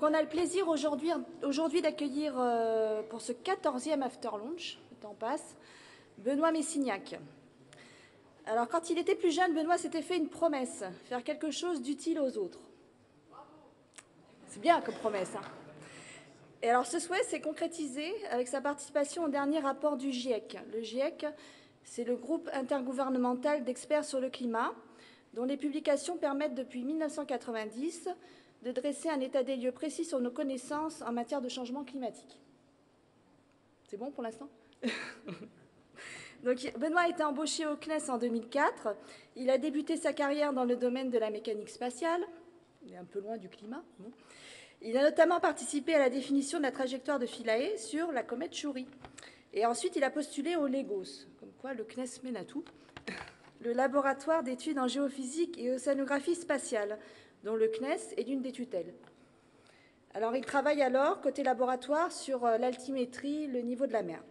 Donc on a le plaisir aujourd'hui d'accueillir euh, pour ce 14 After Launch, le temps passe, Benoît Messignac. Alors quand il était plus jeune, Benoît s'était fait une promesse, faire quelque chose d'utile aux autres. C'est bien comme promesse. Hein. et alors ce souhait s'est concrétisé avec sa participation au dernier rapport du GIEC. Le GIEC, c'est le groupe intergouvernemental d'experts sur le climat, dont les publications permettent depuis 1990 de dresser un état des lieux précis sur nos connaissances en matière de changement climatique. C'est bon pour l'instant Donc, Benoît a été embauché au CNES en 2004. Il a débuté sa carrière dans le domaine de la mécanique spatiale. Il est un peu loin du climat. Il a notamment participé à la définition de la trajectoire de Philae sur la comète Chury. Et ensuite, il a postulé au Legos, comme quoi le CNES mène à tout, le laboratoire d'études en géophysique et océanographie spatiale, dont le CNES est l'une des tutelles. Alors, il travaille alors, côté laboratoire, sur euh, l'altimétrie, le niveau de la mer.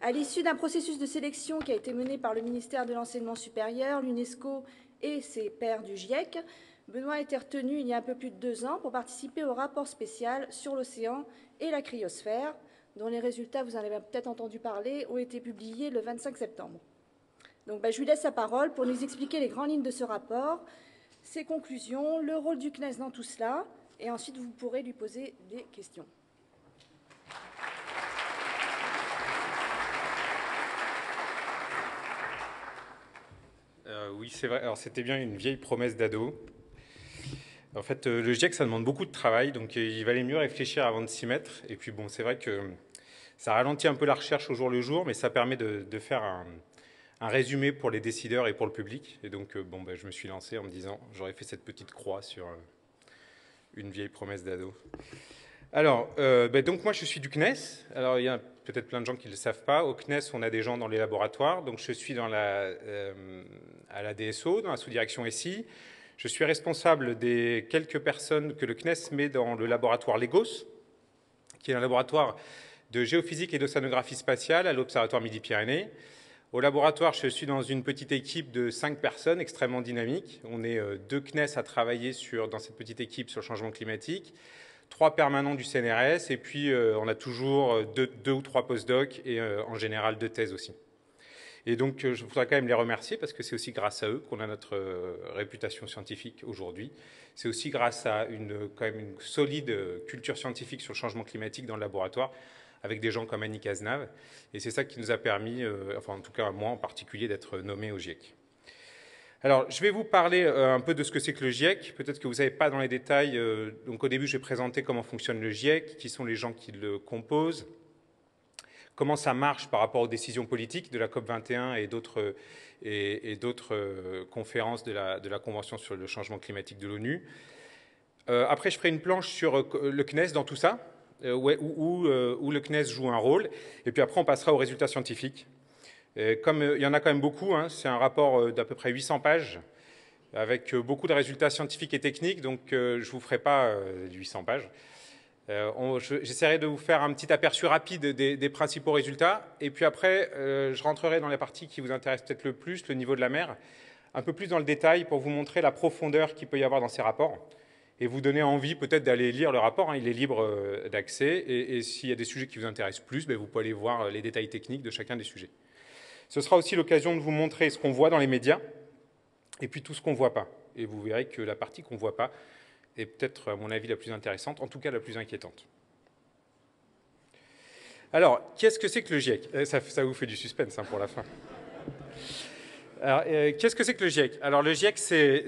À l'issue d'un processus de sélection qui a été mené par le ministère de l'Enseignement supérieur, l'UNESCO et ses pairs du GIEC, Benoît a été retenu il y a un peu plus de deux ans pour participer au rapport spécial sur l'océan et la cryosphère, dont les résultats, vous en avez peut-être entendu parler, ont été publiés le 25 septembre. Donc, ben, je lui laisse la parole pour nous expliquer les grandes lignes de ce rapport, ses conclusions, le rôle du CNES dans tout cela, et ensuite vous pourrez lui poser des questions. Euh, oui, c'est vrai. Alors, c'était bien une vieille promesse d'ado. En fait, euh, le GIEC, ça demande beaucoup de travail, donc euh, il valait mieux réfléchir avant de s'y mettre. Et puis, bon, c'est vrai que ça ralentit un peu la recherche au jour le jour, mais ça permet de, de faire un, un résumé pour les décideurs et pour le public. Et donc, euh, bon, ben je me suis lancé en me disant, j'aurais fait cette petite croix sur euh, une vieille promesse d'ado. Alors, euh, bah, donc moi, je suis du CNES. Alors, il y a peut-être plein de gens qui ne le savent pas. Au CNES, on a des gens dans les laboratoires. Donc, je suis dans la, à la DSO, dans la sous-direction SI. Je suis responsable des quelques personnes que le CNES met dans le laboratoire Legos, qui est un laboratoire de géophysique et d'océanographie spatiale à l'Observatoire Midi-Pyrénées. Au laboratoire, je suis dans une petite équipe de cinq personnes extrêmement dynamiques. On est euh, deux CNES à travailler sur, dans cette petite équipe sur le changement climatique, trois permanents du CNRS, et puis euh, on a toujours euh, deux, ou trois postdocs et en général deux thèses aussi. Et donc, je voudrais quand même les remercier parce que c'est aussi grâce à eux qu'on a notre réputation scientifique aujourd'hui. C'est aussi grâce à une, quand même une solide culture scientifique sur le changement climatique dans le laboratoire avec des gens comme Annie Cazenave. Et c'est ça qui nous a permis, euh, enfin en tout cas moi en particulier, d'être nommé au GIEC. Alors, je vais vous parler euh, un peu de ce que c'est que le GIEC. Peut-être que vous ne savez pas dans les détails. Euh, donc, au début, je vais présenter comment fonctionne le GIEC, qui sont les gens qui le composent, comment ça marche par rapport aux décisions politiques de la COP21 et d'autres et, et conférences de la, de la, Convention sur le changement climatique de l'ONU. après, je ferai une planche sur le CNES dans tout ça, euh, euh, où, le CNES joue un rôle. Et puis après, on passera aux résultats scientifiques. comme euh, il y en a quand même beaucoup, hein. c'est un rapport d'à peu près 800 pages avec beaucoup de résultats scientifiques et techniques, donc je ne vous ferai pas 800 pages. J'essaierai de vous faire un petit aperçu rapide des, principaux résultats, et puis après, je rentrerai dans la partie qui vous intéresse peut-être le plus, le niveau de la mer, un peu plus dans le détail pour vous montrer la profondeur qu'il peut y avoir dans ces rapports et vous donner envie peut-être d'aller lire le rapport. Hein. il est libre euh, d'accès. Et, s'il y a des sujets qui vous intéressent plus, ben, vous pouvez aller voir euh, les détails techniques de chacun des sujets. Ce sera aussi l'occasion de vous montrer ce qu'on voit dans les médias et puis tout ce qu'on ne voit pas. Et vous verrez que la partie qu'on ne voit pas est peut-être, à mon avis, la plus intéressante, en tout cas la plus inquiétante. Alors, qu'est-ce que c'est que le GIEC euh, ça, vous fait du suspense hein, pour la fin. Alors, euh, qu'est-ce que c'est que le GIEC Alors, le GIEC, euh,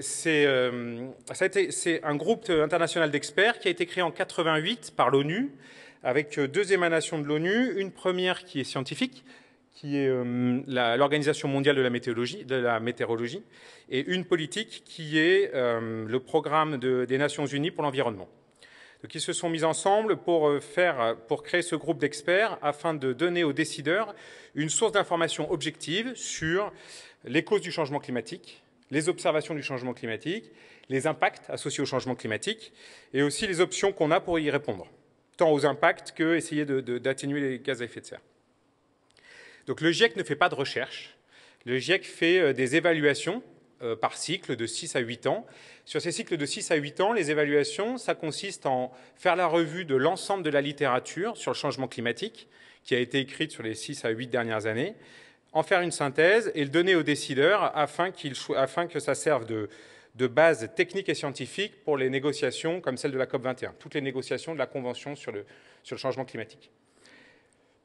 c'est un groupe international d'experts qui a été créé en 88 par l'ONU, avec euh, deux émanations de l'ONU. Une première qui est scientifique, qui est l'Organisation mondiale de la, météorologie, de la météorologie, et une politique qui est le programme des Nations Unies pour l'environnement. Donc, ils se sont mis ensemble pour, faire, pour créer ce groupe d'experts afin de donner aux décideurs une source d'information objective sur les causes du changement climatique, les observations du changement climatique, les impacts associés au changement climatique, et aussi les options qu'on a pour y répondre, tant aux impacts que d'atténuer les gaz à effet de serre. Donc le GIEC ne fait pas de recherche, le GIEC fait euh, des évaluations euh, par cycle de 6 à 8 ans. Sur ces cycles de 6 à 8 ans, les évaluations, ça consiste en faire la revue de l'ensemble de la littérature sur le changement climatique qui a été écrite sur les 6 à 8 dernières années, en faire une synthèse et le donner aux décideurs afin, afin que ça serve de, base technique et scientifique pour les négociations comme celle de la COP21, toutes les négociations de la Convention sur le, sur le changement climatique.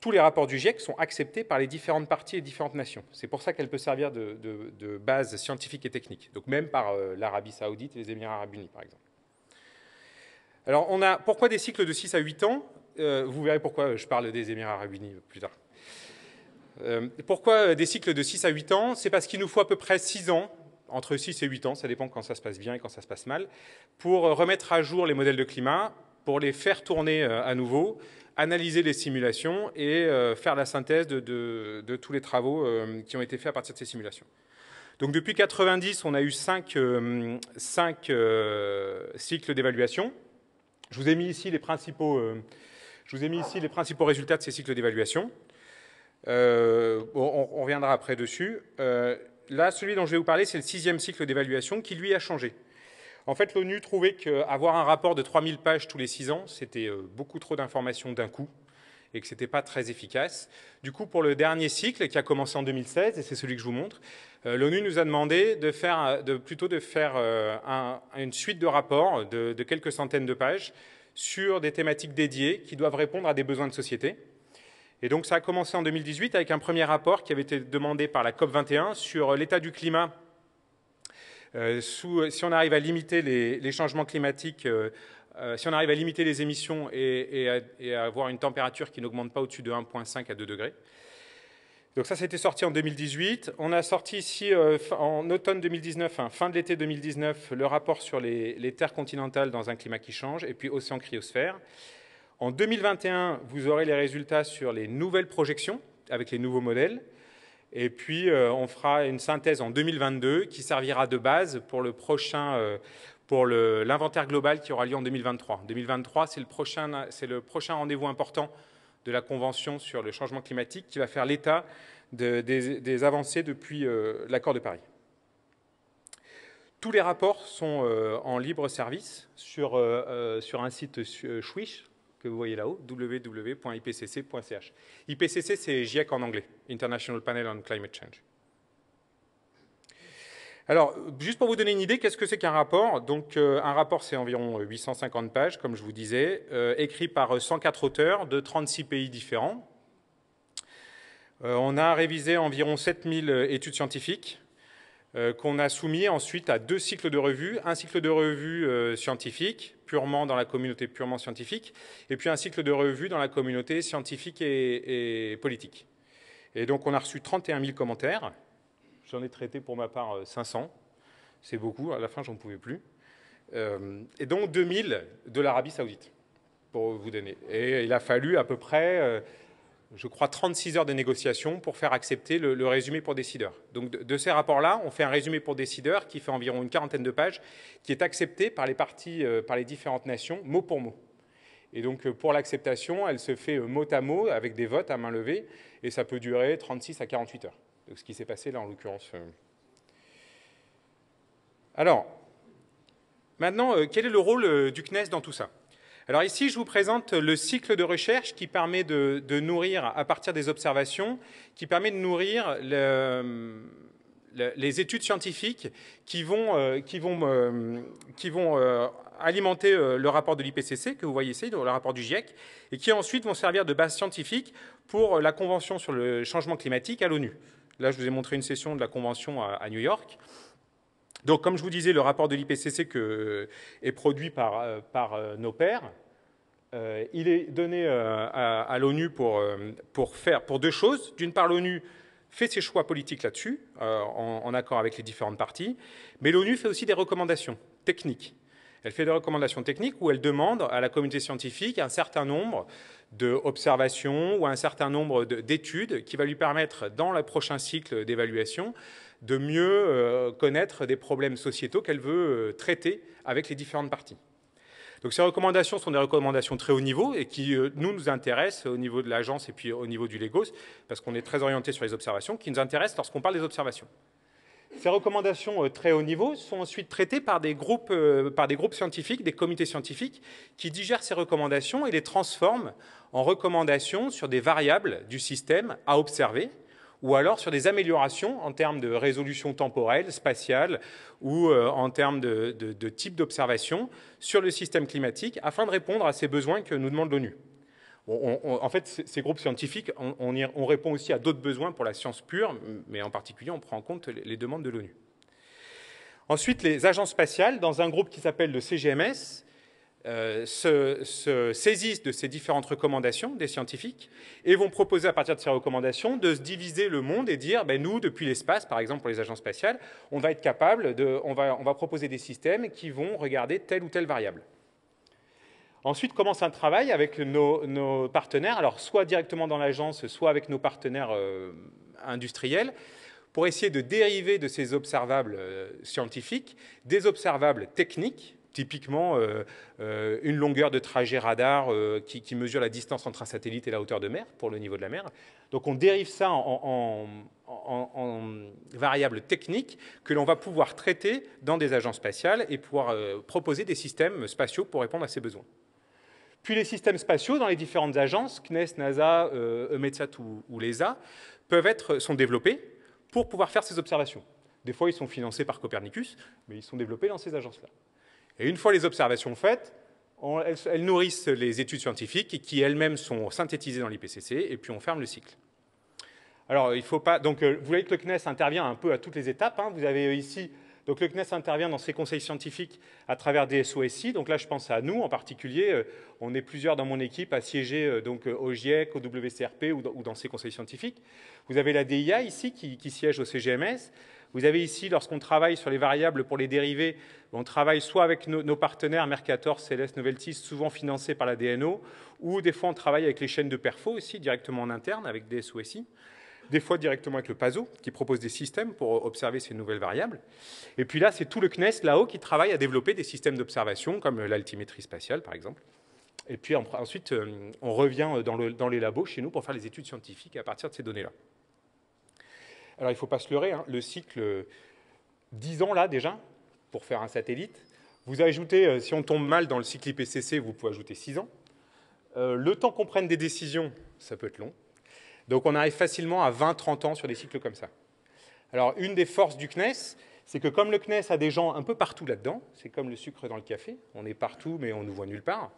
Tous les rapports du GIEC sont acceptés par les différentes parties et différentes nations. C'est pour ça qu'elle peut servir de, base scientifique et technique, donc même par euh, l'Arabie saoudite et les Émirats arabes unis, par exemple. Alors, on a, pourquoi des cycles de 6 à 8 ans euh, Vous verrez pourquoi euh, je parle des Émirats arabes unis plus tard. Euh, pourquoi euh, des cycles de 6 à 8 ans C'est parce qu'il nous faut à peu près 6 ans, entre 6 et 8 ans, ça dépend quand ça se passe bien et quand ça se passe mal, pour euh, remettre à jour les modèles de climat, pour les faire tourner à nouveau, analyser les simulations et faire la synthèse de, tous les travaux qui ont été faits à partir de ces simulations. Donc depuis 90, on a eu 5, cycles d'évaluation. je vous ai mis ici les principaux résultats de ces cycles d'évaluation. Euh, on, reviendra après dessus. Euh, là, celui dont je vais vous parler, c'est le sixième cycle d'évaluation qui, lui, a changé. En fait, l'ONU trouvait qu'avoir un rapport de 3000 pages tous les six ans, c'était euh, beaucoup trop d'informations d'un coup et que ce n'était pas très efficace. Du coup, pour le dernier cycle qui a commencé en 2016, et c'est celui que je vous montre, l'ONU nous a demandé de faire, plutôt de faire une suite de rapports de quelques centaines de pages sur des thématiques dédiées qui doivent répondre à des besoins de société. Et donc ça a commencé en 2018 avec un premier rapport qui avait été demandé par la COP21 sur euh, l'état du climat. Euh, euh, si on arrive à limiter les, changements climatiques, si on arrive à limiter les émissions et, à, avoir une température qui n'augmente pas au-dessus de 1,5 à 2 degrés. Donc ça, c'était sorti en 2018. On a sorti ici en automne 2019, hein, fin de l'été 2019, le rapport sur les, les terres continentales dans un climat qui change, et puis océan cryosphère. En 2021, vous aurez les résultats sur les nouvelles projections avec les nouveaux modèles. Et puis, euh, on fera une synthèse en 2022 qui servira de base pour le prochain, euh, l'inventaire global qui aura lieu en 2023. 2023, c'est le prochain, c'est le prochain rendez-vous important de la Convention sur le changement climatique qui va faire l'état des, avancées depuis euh, l'accord de Paris. Tous les rapports sont en libre service sur, sur un site Swish, que vous voyez là-haut, www.ipcc.ch. IPCC, c'est GIEC en anglais, International Panel on Climate Change. Alors, juste pour vous donner une idée, qu'est-ce que c'est qu'un rapport Donc, euh, un rapport, c'est environ 850 euh, pages, comme je vous disais, euh, écrit par 104 auteurs de 36 pays différents. on a révisé environ 7000 études scientifiques, euh, qu'on a soumis ensuite à deux cycles de revues, Un cycle de revues scientifiques, scientifique, purement dans la communauté purement scientifique, et puis un cycle de revues dans la communauté scientifique et, politique. Et donc on a reçu 31 000 commentaires. J'en ai traité pour ma part 500. Euh, C'est beaucoup, à la fin j'en pouvais plus. Euh, et donc 2 000 de l'Arabie saoudite, pour vous donner. Et il a fallu à peu près je crois, 36 heures de négociations pour faire accepter le, résumé pour décideurs. Donc de, ces rapports-là, on fait un résumé pour décideurs qui fait environ une quarantaine de pages, qui est accepté par les parties, euh, par les différentes nations, mot pour mot. Et donc euh, pour l'acceptation, elle se fait euh, mot à mot avec des votes à main levée, et ça peut durer 36 à 48 heures. Donc ce qui s'est passé là en l'occurrence. Alors, maintenant, quel est le rôle du CNES dans tout ça alors ici, je vous présente le cycle de recherche qui permet de, nourrir, à partir des observations, qui permet de nourrir les études scientifiques qui vont, euh, euh, euh, alimenter le rapport de l'IPCC, que vous voyez ici, le rapport du GIEC, et qui ensuite vont servir de base scientifique pour la Convention sur le changement climatique à l'ONU. Là, je vous ai montré une session de la Convention à New York. Donc, comme je vous disais, le rapport de l'IPCC euh, est produit par, euh, euh, nos pairs. il est donné à, l'ONU pour, faire, pour deux choses. D'une part, l'ONU fait ses choix politiques là-dessus, en, en, accord avec les différentes parties, mais l'ONU fait aussi des recommandations techniques. Elle fait des recommandations techniques où elle demande à la communauté scientifique un certain nombre d'observations ou un certain nombre d'études qui va lui permettre, dans le prochain cycle d'évaluation, de mieux euh, connaître des problèmes sociétaux qu'elle veut euh, traiter avec les différentes parties. Donc ces recommandations sont des recommandations très haut niveau et qui, euh, nous, nous intéressent au niveau de l'agence et puis au niveau du Legos, parce qu'on est très orienté sur les observations, qui nous intéressent lorsqu'on parle des observations. Ces recommandations très haut niveau sont ensuite traitées par des, groupes, par des groupes scientifiques, des comités scientifiques, qui digèrent ces recommandations et les transforment en recommandations sur des variables du système à observer, ou alors sur des améliorations en termes de résolution temporelle, spatiale, ou euh, en termes de, type d'observation sur le système climatique, afin de répondre à ces besoins que nous demande l'ONU. en fait, ces groupes scientifiques, on, répond aussi à d'autres besoins pour la science pure, mais en particulier, on prend en compte les demandes de l'ONU. Ensuite, les agences spatiales, dans un groupe qui s'appelle le CGMS, euh, se, saisissent de ces différentes recommandations des scientifiques et vont proposer à partir de ces recommandations de se diviser le monde et dire ben nous, depuis l'espace, par exemple pour les agences spatiales, on va être capable de, on va, proposer des systèmes qui vont regarder telle ou telle variable. Ensuite commence un travail avec nos, partenaires, alors soit directement dans l'agence, soit avec nos partenaires euh, industriels, pour essayer de dériver de ces observables euh, scientifiques des observables techniques Typiquement, euh, euh, une longueur de trajet radar euh, qui, mesure la distance entre un satellite et la hauteur de mer pour le niveau de la mer. Donc on dérive ça en, variables techniques que l'on va pouvoir traiter dans des agences spatiales et pouvoir proposer des systèmes spatiaux pour répondre à ces besoins. Puis les systèmes spatiaux dans les différentes agences, CNES, NASA, EMETSAT e ou, l'ESA, peuvent être, sont développés pour pouvoir faire ces observations. Des fois, ils sont financés par Copernicus, mais ils sont développés dans ces agences-là. Et une fois les observations faites, elles, nourrissent les études scientifiques qui elles-mêmes sont synthétisées dans l'IPCC, et puis on ferme le cycle. Alors, il faut pas. Donc, euh, vous voyez que le CNES intervient un peu à toutes les étapes. Hein. Vous avez ici. Donc, le CNES intervient dans ses conseils scientifiques à travers des SOSI. Donc, là, je pense à nous en particulier. Euh, on est plusieurs dans mon équipe à siéger euh, donc, au GIEC, au WCRP ou dans, ou ces conseils scientifiques. Vous avez la DIA ici qui, qui siège au CGMS. Vous avez ici, lorsqu'on travaille sur les variables pour les dérivés, on travaille soit avec nos, partenaires Mercator, Céleste, Noveltis, souvent financés par la DNO, ou des fois on travaille avec les chaînes de perfo aussi, directement en interne, avec des SOSI des fois directement avec le PASO, qui propose des systèmes pour observer ces nouvelles variables. Et puis là, c'est tout le CNES là-haut qui travaille à développer des systèmes d'observation, comme l'altimétrie spatiale, par exemple. Et puis ensuite, euh, on revient euh, dans, dans les labos chez nous pour faire les études scientifiques à partir de ces données-là. Alors il ne faut pas se leurrer, hein. le cycle 10 euh, ans là déjà, pour faire un satellite, vous ajoutez, euh, si on tombe mal dans le cycle IPCC, vous pouvez ajouter 6 ans. Euh, le temps qu'on prenne des décisions, ça peut être long. Donc on arrive facilement à 20-30 ans sur des cycles comme ça. Alors une des forces du CNES, c'est que comme le CNES a des gens un peu partout là-dedans, c'est comme le sucre dans le café, on est partout mais on ne nous voit nulle part,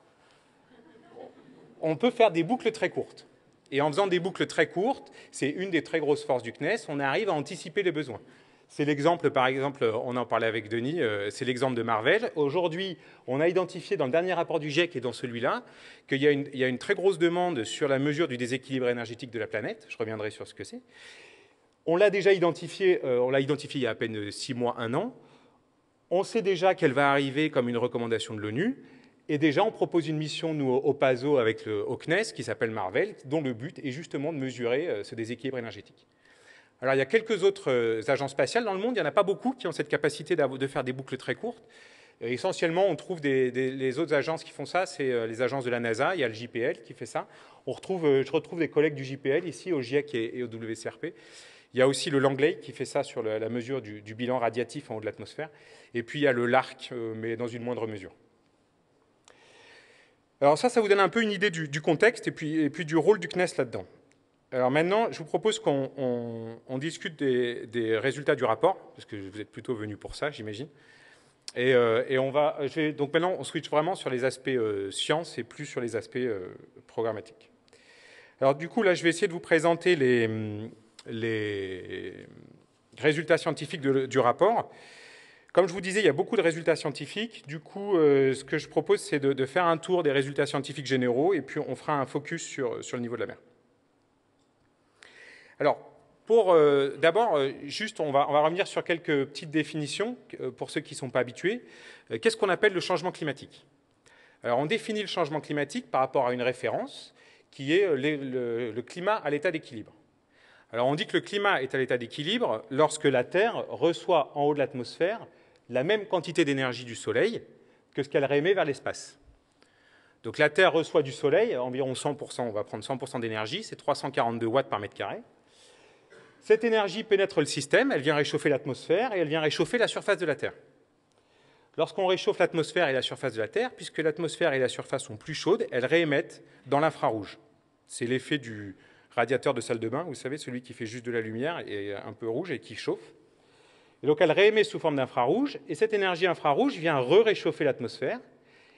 on peut faire des boucles très courtes. Et en faisant des boucles très courtes, c'est une des très grosses forces du CNES, on arrive à anticiper les besoins. C'est l'exemple, par exemple, on en parlait avec Denis, euh, c'est l'exemple de Marvel. Aujourd'hui, on a identifié dans le dernier rapport du GIEC et dans celui-là qu'il y, a une très grosse demande sur la mesure du déséquilibre énergétique de la planète. Je reviendrai sur ce que c'est. On l'a déjà identifié, euh, on l'a identifié il y a à peine six mois, un an. On sait déjà qu'elle va arriver comme une recommandation de l'ONU. Et déjà, on propose une mission, nous, au PASO avec le au CNES, qui s'appelle Marvel, dont le but est justement de mesurer euh, ce déséquilibre énergétique. Alors, il y a quelques autres euh, agences spatiales dans le monde, il n'y en a pas beaucoup qui ont cette capacité de faire des boucles très courtes. essentiellement, on trouve des, les autres agences qui font ça, c'est euh, les agences de la NASA, il y a le JPL qui fait ça. On retrouve, je retrouve des collègues du JPL ici, au GIEC et, au WCRP. Il y a aussi le Langley qui fait ça sur la, mesure du, du bilan radiatif en haut de l'atmosphère. Et puis il y a le LARC, mais dans une moindre mesure. Alors ça, ça vous donne un peu une idée du, contexte et puis, du rôle du CNES là-dedans. Alors maintenant, je vous propose qu'on discute des, résultats du rapport, parce que vous êtes plutôt venu pour ça, j'imagine. Et, euh, on va, donc maintenant, on switch vraiment sur les aspects euh, science sciences et plus sur les aspects euh, programmatiques. Alors du coup, là, je vais essayer de vous présenter les, résultats scientifiques du rapport. Comme je vous disais, il y a beaucoup de résultats scientifiques. Du coup, euh, ce que je propose, c'est de, faire un tour des résultats scientifiques généraux et puis on fera un focus sur, euh, sur le niveau de la mer. Alors, pour euh, d'abord, juste, on va, on va, revenir sur quelques petites définitions pour ceux qui ne sont pas habitués. Qu'est-ce qu'on appelle le changement climatique Alors, on définit le changement climatique par rapport à une référence qui est le climat à l'état d'équilibre. Alors on dit que le climat est à l'état d'équilibre lorsque la Terre reçoit en haut de l'atmosphère la même quantité d'énergie du Soleil que ce qu'elle réémet vers l'espace. Donc la Terre reçoit du Soleil environ 100%, on va prendre 100% d'énergie, c'est 342 watts par mètre carré. Cette énergie pénètre le système, elle vient réchauffer l'atmosphère et elle vient réchauffer la surface de la Terre. Lorsqu'on réchauffe l'atmosphère et la surface de la Terre, puisque l'atmosphère et la surface sont plus chaudes, elles réémettent dans l'infrarouge. C'est l'effet du radiateur de salle de bain, vous savez, celui qui fait juste de la lumière et un peu rouge et qui chauffe elle réémet sous forme d'infrarouge, et cette énergie infrarouge vient re-réchauffer l'atmosphère,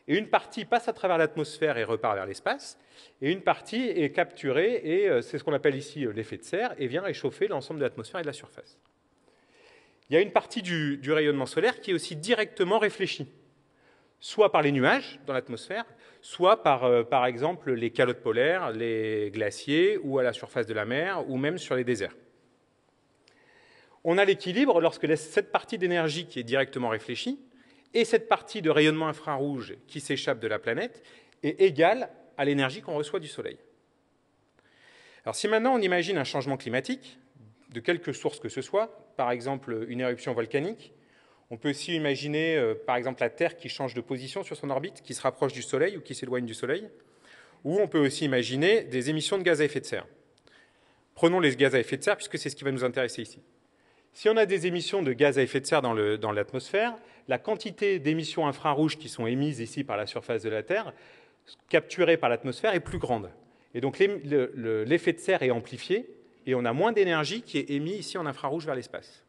et une partie passe à travers l'atmosphère et repart vers l'espace, et une partie est capturée, et euh, c'est ce qu'on appelle ici euh, l'effet de serre, et vient réchauffer l'ensemble de l'atmosphère et de la surface. Il y a une partie du, rayonnement solaire qui est aussi directement réfléchie, soit par les nuages dans l'atmosphère, soit par, euh, par exemple, les calottes polaires, les glaciers, ou à la surface de la mer, ou même sur les déserts on a l'équilibre lorsque cette partie d'énergie qui est directement réfléchie et cette partie de rayonnement infrarouge qui s'échappe de la planète est égale à l'énergie qu'on reçoit du Soleil. Alors si maintenant on imagine un changement climatique, de quelque source que ce soit, par exemple une éruption volcanique, on peut aussi imaginer euh, par exemple la Terre qui change de position sur son orbite, qui se rapproche du Soleil ou qui s'éloigne du Soleil, ou on peut aussi imaginer des émissions de gaz à effet de serre. Prenons les gaz à effet de serre puisque c'est ce qui va nous intéresser ici. Si on a des émissions de gaz à effet de serre dans l'atmosphère, la quantité d'émissions infrarouges qui sont émises ici par la surface de la Terre, capturées par l'atmosphère, est plus grande. Et donc l'effet de serre est amplifié et on a moins d'énergie qui est émise ici en infrarouge vers l'espace.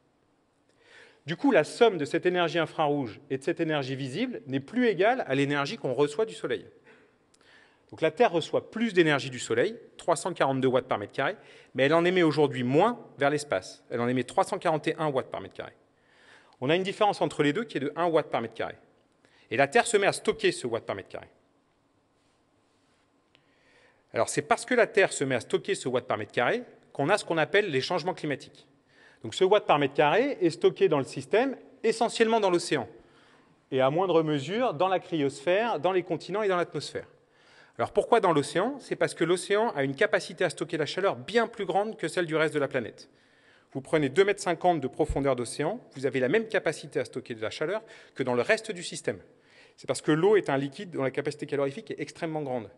Du coup, la somme de cette énergie infrarouge et de cette énergie visible n'est plus égale à l'énergie qu'on reçoit du Soleil. Donc la Terre reçoit plus d'énergie du Soleil, 342 watts par mètre carré, mais elle en émet aujourd'hui moins vers l'espace. Elle en émet 341 watts par mètre carré. On a une différence entre les deux qui est de 1 watt par mètre carré. Et la Terre se met à stocker ce watt par mètre carré. Alors c'est parce que la Terre se met à stocker ce watt par mètre carré qu'on a ce qu'on appelle les changements climatiques. Donc ce watt par mètre carré est stocké dans le système, essentiellement dans l'océan, et à moindre mesure dans la cryosphère, dans les continents et dans l'atmosphère. Alors pourquoi dans l'océan C'est parce que l'océan a une capacité à stocker la chaleur bien plus grande que celle du reste de la planète. Vous prenez 2,50 m de profondeur d'océan, vous avez la même capacité à stocker de la chaleur que dans le reste du système. C'est parce que l'eau est un liquide dont la capacité calorifique est extrêmement grande.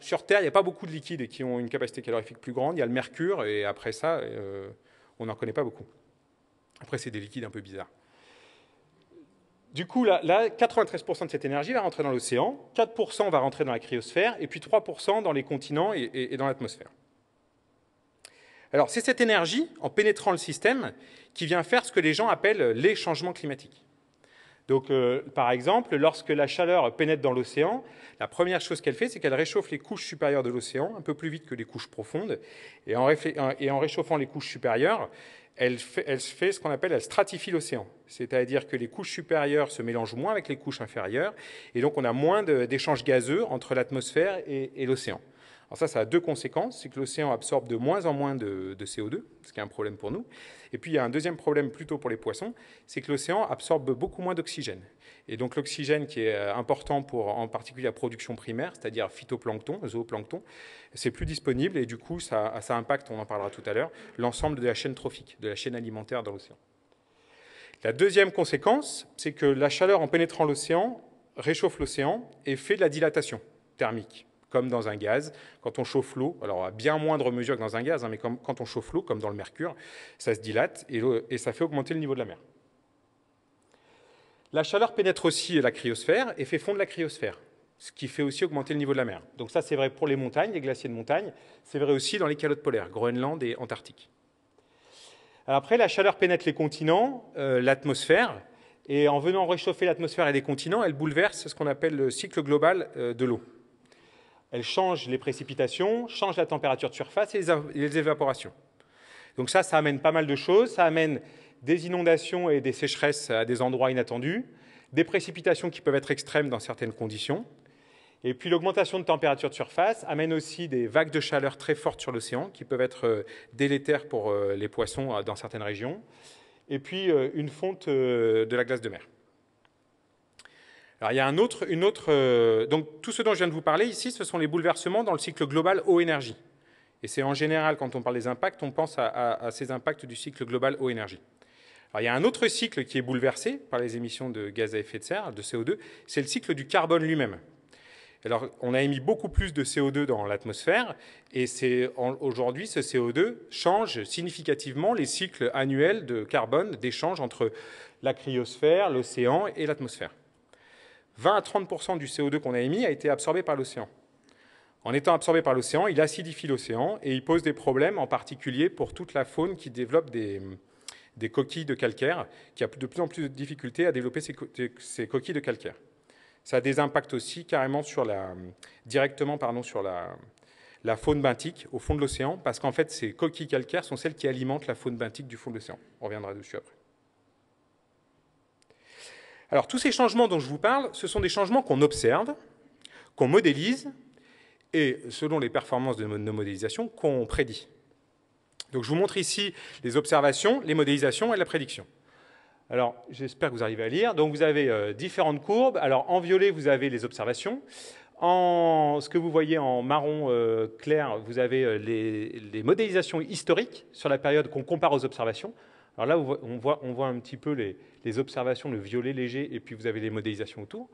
sur Terre, il n'y a pas beaucoup de liquides qui ont une capacité calorifique plus grande. Il y a le mercure, et après ça, euh, on n'en connaît pas beaucoup. Après, c'est des liquides un peu bizarres. Du coup, là, 93% de cette énergie va rentrer dans l'océan, 4% va rentrer dans la cryosphère, et puis 3% dans les continents et, dans l'atmosphère. Alors, c'est cette énergie, en pénétrant le système, qui vient faire ce que les gens appellent les changements climatiques. Donc, euh, par exemple, lorsque la chaleur pénètre dans l'océan, la première chose qu'elle fait, c'est qu'elle réchauffe les couches supérieures de l'océan un peu plus vite que les couches profondes. et en réchauffant les couches supérieures, elle, fait, ce qu'on appelle, elle stratifie l'océan. C'est-à-dire que les couches supérieures se mélangent moins avec les couches inférieures, et donc on a moins d'échanges gazeux entre l'atmosphère et l'océan. Alors ça, ça a deux conséquences, c'est que l'océan absorbe de moins en moins de, CO2, ce qui est un problème pour nous. Et puis il y a un deuxième problème plutôt pour les poissons, c'est que l'océan absorbe beaucoup moins d'oxygène. Et donc l'oxygène qui est euh, important pour en particulier la production primaire, c'est-à-dire phytoplancton, zooplancton, c'est plus disponible et du coup ça impacte, on en parlera tout à l'heure, l'ensemble de la chaîne trophique, de la chaîne alimentaire dans l'océan. La deuxième conséquence, c'est que la chaleur en pénétrant l'océan réchauffe l'océan et fait de la dilatation thermique comme dans un gaz. Quand on chauffe l'eau, alors à bien moindre mesure que dans un gaz, hein, mais quand on chauffe l'eau, comme dans le mercure, ça se dilate et, ça fait augmenter le niveau de la mer. La chaleur pénètre aussi la cryosphère et fait fondre la cryosphère, ce qui fait aussi augmenter le niveau de la mer. Donc ça, c'est vrai pour les montagnes, les glaciers de montagne, c'est vrai aussi dans les calottes polaires, Groenland et Antarctique. après, la chaleur pénètre les continents, euh, l'atmosphère, et en venant réchauffer l'atmosphère et les continents, elle bouleverse ce qu'on appelle le cycle global euh, de l'eau. Elle change les précipitations, change la température de surface et les évaporations. Donc ça, ça amène pas mal de choses. Ça amène des inondations et des sécheresses à des endroits inattendus, des précipitations qui peuvent être extrêmes dans certaines conditions. Et puis l'augmentation de température de surface amène aussi des vagues de chaleur très fortes sur l'océan qui peuvent être euh, délétères pour euh, les poissons euh, dans certaines régions. Et puis une fonte de la glace de mer. Alors, il y a un autre, une autre. Euh, donc, tout ce dont je viens de vous parler ici, ce sont les bouleversements dans le cycle global eau-énergie. Et c'est en général, quand on parle des impacts, on pense à, ces impacts du cycle global eau-énergie. Alors, il y a un autre cycle qui est bouleversé par les émissions de gaz à effet de serre, de CO2, c'est le cycle du carbone lui-même. Alors, on a émis beaucoup plus de CO2 dans l'atmosphère, et aujourd'hui, ce CO2 change significativement les cycles annuels de carbone d'échange entre la cryosphère, l'océan et l'atmosphère. 20 à 30 du CO2 qu'on a émis a été absorbé par l'océan. En étant absorbé par l'océan, il acidifie l'océan et il pose des problèmes, en particulier pour toute la faune qui développe des, coquilles de calcaire, qui a de plus en plus de difficultés à développer ces, coquilles de calcaire. Ça a des impacts aussi carrément sur la, directement pardon, sur la, la faune benthique au fond de l'océan, parce qu'en fait, ces coquilles calcaires sont celles qui alimentent la faune benthique du fond de l'océan. On reviendra dessus après. Alors tous ces changements dont je vous parle, ce sont des changements qu'on observe, qu'on modélise, et selon les performances de nos modélisations, qu'on prédit. Donc je vous montre ici les observations, les modélisations et la prédiction. Alors j'espère que vous arrivez à lire. Donc vous avez euh, différentes courbes. Alors en violet, vous avez les observations. En ce que vous voyez en marron euh, clair, vous avez euh, les modélisations historiques sur la période qu'on compare aux observations. Alors là, on voit, un petit peu les, observations, le violet léger, et puis vous avez les modélisations autour.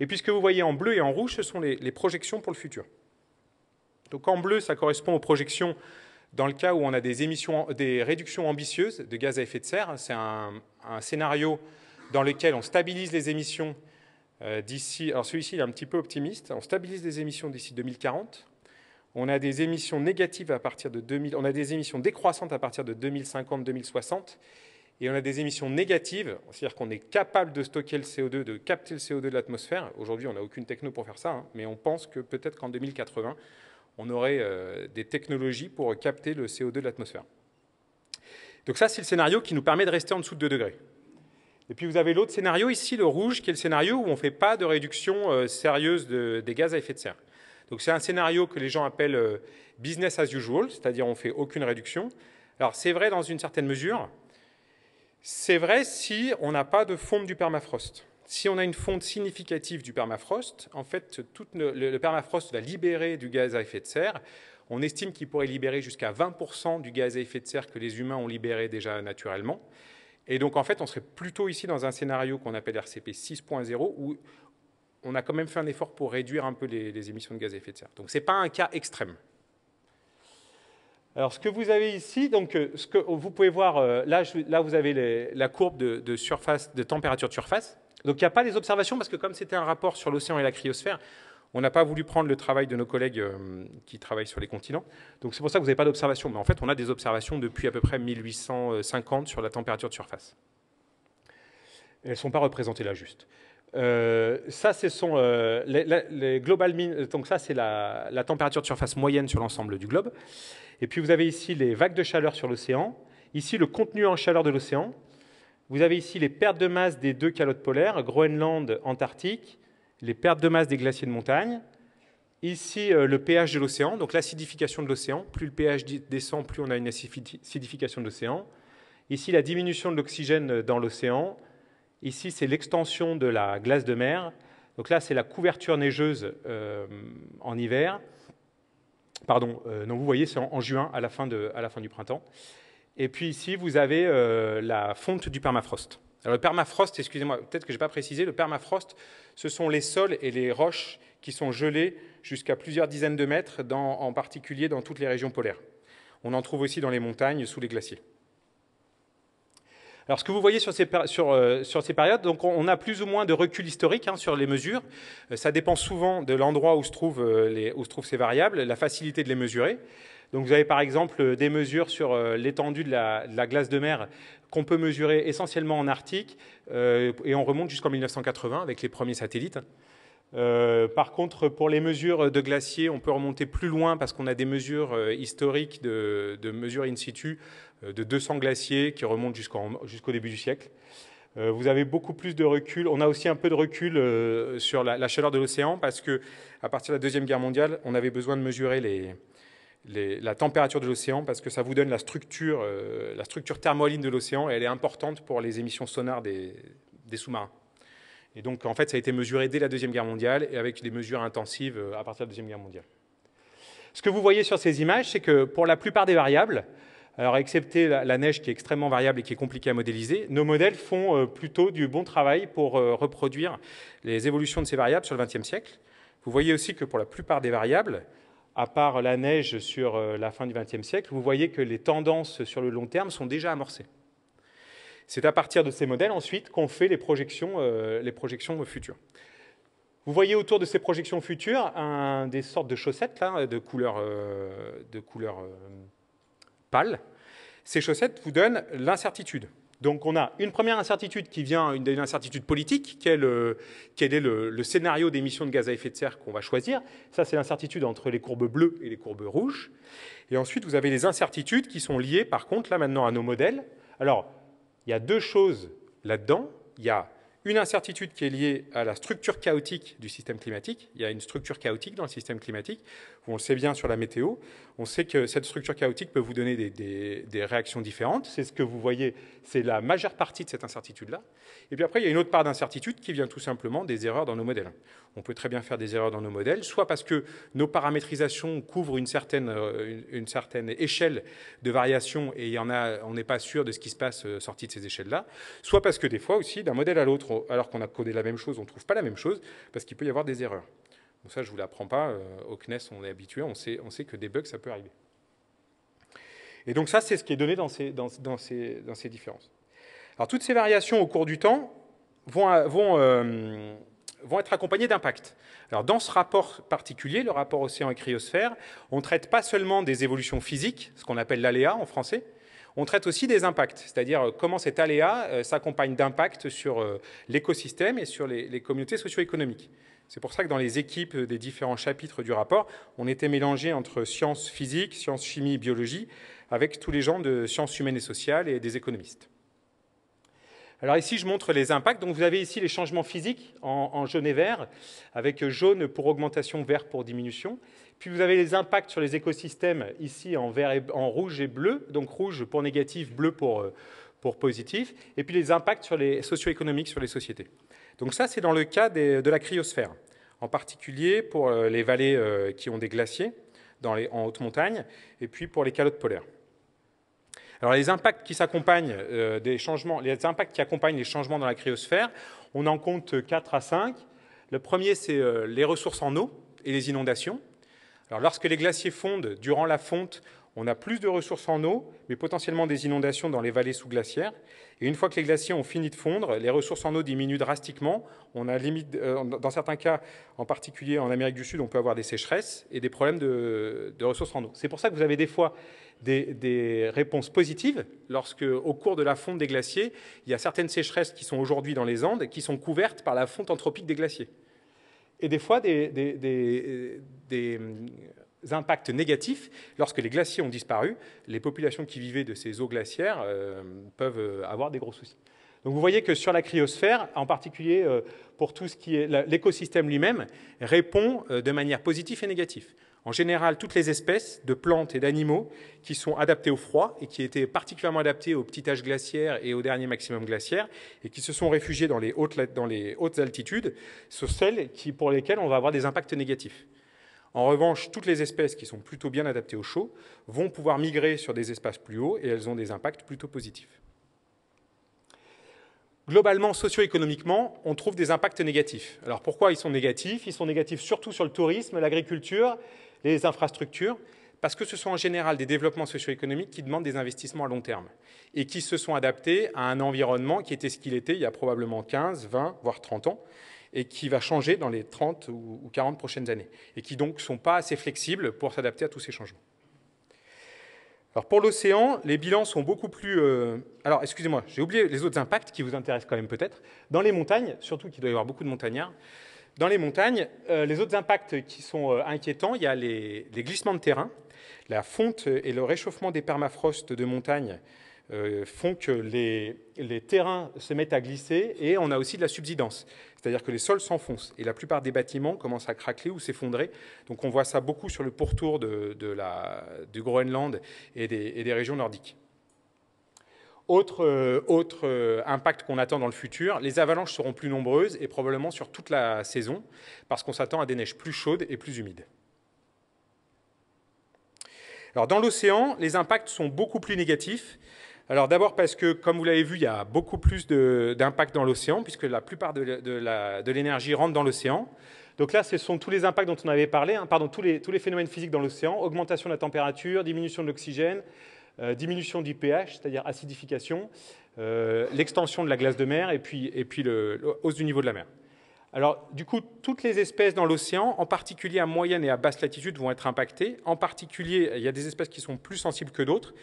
Et puis ce que vous voyez en bleu et en rouge, ce sont les, projections pour le futur. Donc en bleu, ça correspond aux projections dans le cas où on a des, émissions, des réductions ambitieuses de gaz à effet de serre. C'est un, scénario dans lequel on stabilise les émissions euh, d'ici. Alors celui-ci, est un petit peu optimiste. On stabilise les émissions d'ici 2040. On a des émissions négatives à partir de 2000, on a des émissions décroissantes à partir de 2050-2060, et on a des émissions négatives, c'est-à-dire qu'on est capable de stocker le CO2, de capter le CO2 de l'atmosphère. Aujourd'hui, on n'a aucune techno pour faire ça, hein, mais on pense que peut-être qu'en 2080, on aurait euh, des technologies pour capter le CO2 de l'atmosphère. Donc ça, c'est le scénario qui nous permet de rester en dessous de 2 degrés. Et puis vous avez l'autre scénario ici, le rouge, qui est le scénario où on ne fait pas de réduction euh, sérieuse des gaz à effet de serre. Donc c'est un scénario que les gens appellent euh, business as usual, c'est-à-dire on ne fait aucune réduction. Alors c'est vrai dans une certaine mesure, c'est vrai si on n'a pas de fonte du permafrost. Si on a une fonte significative du permafrost, en fait, le, permafrost va libérer du gaz à effet de serre. On estime qu'il pourrait libérer jusqu'à 20% du gaz à effet de serre que les humains ont libéré déjà naturellement. Et donc, en fait, on serait plutôt ici dans un scénario qu'on appelle RCP 6.0, où on a quand même fait un effort pour réduire un peu les, émissions de gaz à effet de serre. Donc ce n'est pas un cas extrême. Alors ce que vous avez ici, donc euh, ce que oh, vous pouvez voir, euh, là, là vous avez la courbe de, surface, de température de surface. Donc il n'y a pas des observations parce que comme c'était un rapport sur l'océan et la cryosphère, on n'a pas voulu prendre le travail de nos collègues euh, qui travaillent sur les continents. Donc c'est pour ça que vous n'avez pas d'observations. Mais en fait, on a des observations depuis à peu près 1850 sur la température de surface. Elles ne sont pas représentées là juste. Euh, ça, c'est sont euh, les, global euh, donc ça c'est la, température de surface moyenne sur l'ensemble du globe. Et puis vous avez ici les vagues de chaleur sur l'océan. Ici le contenu en chaleur de l'océan. Vous avez ici les pertes de masse des deux calottes polaires, Groenland, Antarctique, les pertes de masse des glaciers de montagne. Ici le pH de l'océan, donc l'acidification de l'océan. Plus le pH descend, plus on a une acidification de l'océan. Ici la diminution de l'oxygène dans l'océan Ici, c'est l'extension de la glace de mer. Donc là, c'est la couverture neigeuse euh, en hiver. Pardon, euh, non, vous voyez, c'est en, juin, à la, fin de, à la fin du printemps. Et puis ici, vous avez euh, la fonte du permafrost. Alors le permafrost, excusez-moi, peut-être que je n'ai pas précisé, le permafrost, ce sont les sols et les roches qui sont gelés jusqu'à plusieurs dizaines de mètres, dans, en particulier dans toutes les régions polaires. On en trouve aussi dans les montagnes, sous les glaciers. Alors ce que vous voyez sur ces, sur, euh, sur ces périodes, donc on, a plus ou moins de recul historique hein, sur les mesures. Euh, ça dépend souvent de l'endroit où, se trouvent, euh, où se trouvent ces variables, la facilité de les mesurer. Donc vous avez par exemple des mesures sur l'étendue de la, glace de mer qu'on peut mesurer essentiellement en Arctique et on remonte jusqu'en 1980 avec les premiers satellites. Euh, par contre, pour les mesures de glaciers on peut remonter plus loin parce qu'on a des mesures euh, historiques de, mesures in situ euh, de 200 glaciers qui remontent jusqu'au début du siècle. vous avez beaucoup plus de recul. On a aussi un peu de recul sur la, chaleur de l'océan parce que, à partir de la deuxième guerre mondiale, on avait besoin de mesurer la température de l'océan parce que ça vous donne la structure, la structure thermoline de l'océan. et Elle est importante pour les émissions sonores des sous-marins. Et donc, en fait, ça a été mesuré dès la Deuxième Guerre mondiale et avec des mesures intensives euh, à partir de la Deuxième Guerre mondiale. Ce que vous voyez sur ces images, c'est que pour la plupart des variables, alors excepté la, neige qui est extrêmement variable et qui est compliquée à modéliser, nos modèles font euh, plutôt du bon travail pour euh, reproduire les évolutions de ces variables sur le XXe siècle. Vous voyez aussi que pour la plupart des variables, à part la neige sur la fin du XXe siècle, vous voyez que les tendances sur le long terme sont déjà amorcées. C'est à partir de ces modèles ensuite qu'on fait les projections, euh, les projections futures. Vous voyez autour de ces projections futures des sortes de chaussettes là, de couleur, euh, de couleur euh, pâle. Ces chaussettes vous donnent l'incertitude. Donc on a une première incertitude qui vient d'une incertitude politique, quel, est le, scénario d'émission de gaz à effet de serre qu'on va choisir. Ça, c'est l'incertitude entre les courbes bleues et les courbes rouges. Et ensuite, vous avez les incertitudes qui sont liées, par contre, là maintenant à nos modèles. Alors, il y a deux choses là-dedans. Il y a une incertitude qui est liée à la structure chaotique du système climatique. Il y a une structure chaotique dans le système climatique on sait bien sur la météo, on sait que cette structure chaotique peut vous donner des, réactions différentes. C'est ce que vous voyez, c'est la majeure partie de cette incertitude-là. Et puis après, il y a une autre part d'incertitude qui vient tout simplement des erreurs dans nos modèles. On peut très bien faire des erreurs dans nos modèles, soit parce que nos paramétrisations couvrent une certaine, euh, échelle de variation et il y en a, on n'est pas sûr de ce qui se passe euh, sorti de ces échelles-là, soit parce que des fois aussi, d'un modèle à l'autre, alors qu'on a codé la même chose, on ne trouve pas la même chose, parce qu'il peut y avoir des erreurs. Donc ça, je ne vous l'apprends pas. Euh, au CNES, on est habitué, on sait, que des bugs, ça peut arriver. Et donc ça, c'est ce qui est donné dans ces, différences. Alors toutes ces variations au cours du temps euh, euh, vont, être accompagnées d'impacts. Alors dans ce rapport particulier, le rapport océan et cryosphère, on ne traite pas seulement des évolutions physiques, ce qu'on appelle l'aléa en français, on traite aussi des impacts, c'est-à-dire comment cet aléa s'accompagne d'impacts sur l'écosystème et sur les communautés socio-économiques. C'est pour ça que dans les équipes des différents chapitres du rapport, on était mélangé entre sciences physiques, sciences chimie, biologie, avec tous les gens de sciences humaines et sociales et des économistes. Alors ici, je montre les impacts. Donc vous avez ici les changements physiques en, jaune et vert, avec jaune pour augmentation, vert pour diminution. Puis vous avez les impacts sur les écosystèmes ici en, vert en rouge et bleu, donc rouge pour négatif, bleu pour, euh, pour positif, et puis les impacts sur les socio-économiques sur les sociétés. Donc ça, c'est dans le cas de la cryosphère, en particulier pour euh, les vallées euh, qui ont des glaciers dans en haute montagne, et puis pour les calottes polaires. Alors les impacts qui s'accompagnent euh, des changements, les impacts qui accompagnent les changements dans la cryosphère, on en compte 4 à 5. Le premier, c'est les ressources en eau et les inondations. Alors lorsque les glaciers fondent, durant la fonte, on a plus de ressources en eau, mais potentiellement des inondations dans les vallées sous-glaciaires. Et une fois que les glaciers ont fini de fondre, les ressources en eau diminuent drastiquement. On a limite, euh, dans certains cas, en particulier en Amérique du Sud, on peut avoir des sécheresses et des problèmes de, ressources en eau. C'est pour ça que vous avez des fois des, réponses positives lorsque, au cours de la fonte des glaciers, il y a certaines sécheresses qui sont aujourd'hui dans les Andes qui sont couvertes par la fonte anthropique des glaciers. Et des fois, des impacts négatifs. Lorsque les glaciers ont disparu, les populations qui vivaient de ces eaux glaciaires euh, peuvent euh, avoir des gros soucis. Donc vous voyez que sur la cryosphère, en particulier euh, pour tout ce qui est l'écosystème lui-même, répond de manière positive et négative. En général, toutes les espèces de plantes et d'animaux qui sont adaptées au froid et qui étaient particulièrement adaptées au petit âge glaciaire et au dernier maximum glaciaire et qui se sont réfugiées dans les hautes, dans les hautes altitudes, sont celles qui, pour lesquelles on va avoir des impacts négatifs. En revanche, toutes les espèces qui sont plutôt bien adaptées au chaud vont pouvoir migrer sur des espaces plus hauts et elles ont des impacts plutôt positifs. Globalement, socio-économiquement, on trouve des impacts négatifs. Alors pourquoi ils sont négatifs Ils sont négatifs surtout sur le tourisme, l'agriculture, les infrastructures, parce que ce sont en général des développements socio-économiques qui demandent des investissements à long terme et qui se sont adaptés à un environnement qui était ce qu'il était il y a probablement 15, 20, voire 30 ans et qui va changer dans les 30 ou 40 prochaines années, et qui donc ne sont pas assez flexibles pour s'adapter à tous ces changements. Alors pour l'océan, les bilans sont beaucoup plus... Euh, alors excusez-moi, j'ai oublié les autres impacts qui vous intéressent quand même peut-être. Dans les montagnes, surtout qu'il doit y avoir beaucoup de montagnards, dans les montagnes, euh, les autres impacts qui sont euh, inquiétants, il y a les, les, glissements de terrain, la fonte et le réchauffement des permafrosts de montagne euh, font que les, les, terrains se mettent à glisser et on a aussi de la subsidence. C'est-à-dire que les sols s'enfoncent et la plupart des bâtiments commencent à craquer ou s'effondrer. Donc on voit ça beaucoup sur le pourtour de, de la, du Groenland et des, et des régions nordiques. Autre, euh, autre euh, impact qu'on attend dans le futur, les avalanches seront plus nombreuses et probablement sur toute la saison parce qu'on s'attend à des neiges plus chaudes et plus humides. Alors dans l'océan, les impacts sont beaucoup plus négatifs alors d'abord parce que, comme vous l'avez vu, il y a beaucoup plus d'impact dans l'océan, puisque la plupart de, l'énergie rentre dans l'océan. Donc là, ce sont tous les impacts dont on avait parlé, hein, pardon, tous les, tous les, phénomènes physiques dans l'océan, augmentation de la température, diminution de l'oxygène, euh, diminution du pH, c'est-à-dire acidification, euh, l'extension de la glace de mer et puis, et puis hausse du niveau de la mer. Alors, du coup, toutes les espèces dans l'océan, en particulier à moyenne et à basse latitude, vont être impactées. En particulier, il y a des espèces qui sont plus sensibles que d'autres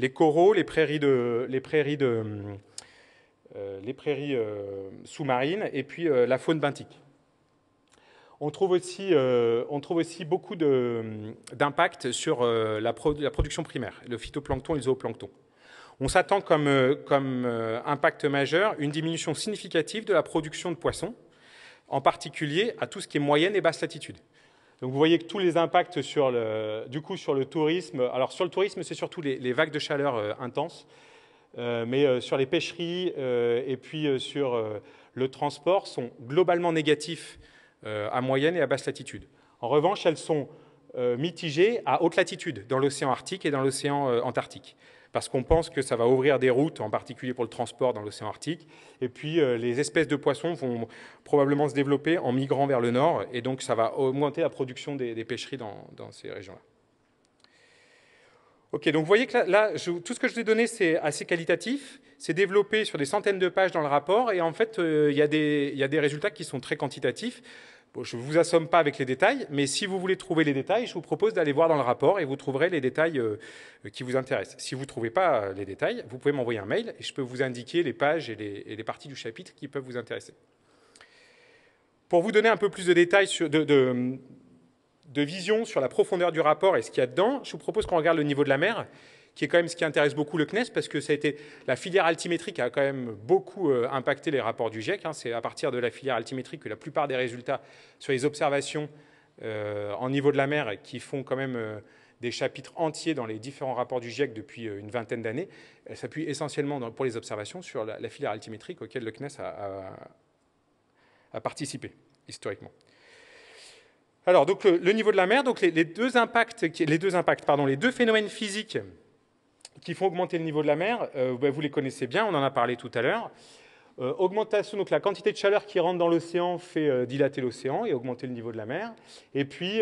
les coraux, les prairies les prairies euh, euh, sous-marines et puis euh, la faune benthique. On trouve aussi, beaucoup d'impact sur la, production primaire, le phytoplancton et le zooplancton. On s'attend comme, comme impact majeur une diminution significative de la production de poissons, en particulier à tout ce qui est moyenne et basse latitude. Donc vous voyez que tous les impacts sur le, du coup sur le tourisme, alors sur le tourisme c'est surtout les, vagues de chaleur euh, intenses, euh, mais euh, sur les pêcheries et puis sur le transport sont globalement négatifs à moyenne et à basse latitude. En revanche, elles sont mitigées à haute latitude, dans l'océan Arctique et dans l'océan Antarctique parce qu'on pense que ça va ouvrir des routes, en particulier pour le transport dans l'océan Arctique. Et puis, euh, les espèces de poissons vont probablement se développer en migrant vers le nord, et donc ça va augmenter la production des, pêcheries dans, ces régions-là. Ok, donc vous voyez que là, je, tout ce que je vous ai donné, c'est assez qualitatif. C'est développé sur des centaines de pages dans le rapport, et en fait, euh, il y, a des résultats qui sont très quantitatifs je ne vous assomme pas avec les détails, mais si vous voulez trouver les détails, je vous propose d'aller voir dans le rapport et vous trouverez les détails euh, euh, qui vous intéressent. Si vous ne trouvez pas euh, les détails, vous pouvez m'envoyer un mail et je peux vous indiquer les pages et les, parties du chapitre qui peuvent vous intéresser. Pour vous donner un peu plus de détails, de vision sur la profondeur du rapport et ce qu'il y a dedans, je vous propose qu'on regarde le niveau de la mer qui est quand même ce qui intéresse beaucoup le CNES, parce que ça a été la filière altimétrique a quand même beaucoup euh, impacté les rapports du GIEC. Hein. C'est à partir de la filière altimétrique que la plupart des résultats sur les observations euh, en niveau de la mer qui font quand même euh, des chapitres entiers dans les différents rapports du GIEC depuis une vingtaine d'années, elle s'appuie essentiellement pour les observations sur la, filière altimétrique auquel le CNES a, participé historiquement. Alors, donc, le, niveau de la mer, donc les, deux impacts, les deux impacts, pardon, les deux phénomènes physiques qui font augmenter le niveau de la mer, euh, ben, vous les connaissez bien, on en a parlé tout à l'heure. Euh, augmentation, donc la quantité de chaleur qui rentre dans l'océan fait euh, dilater l'océan et augmenter le niveau de la mer. Et puis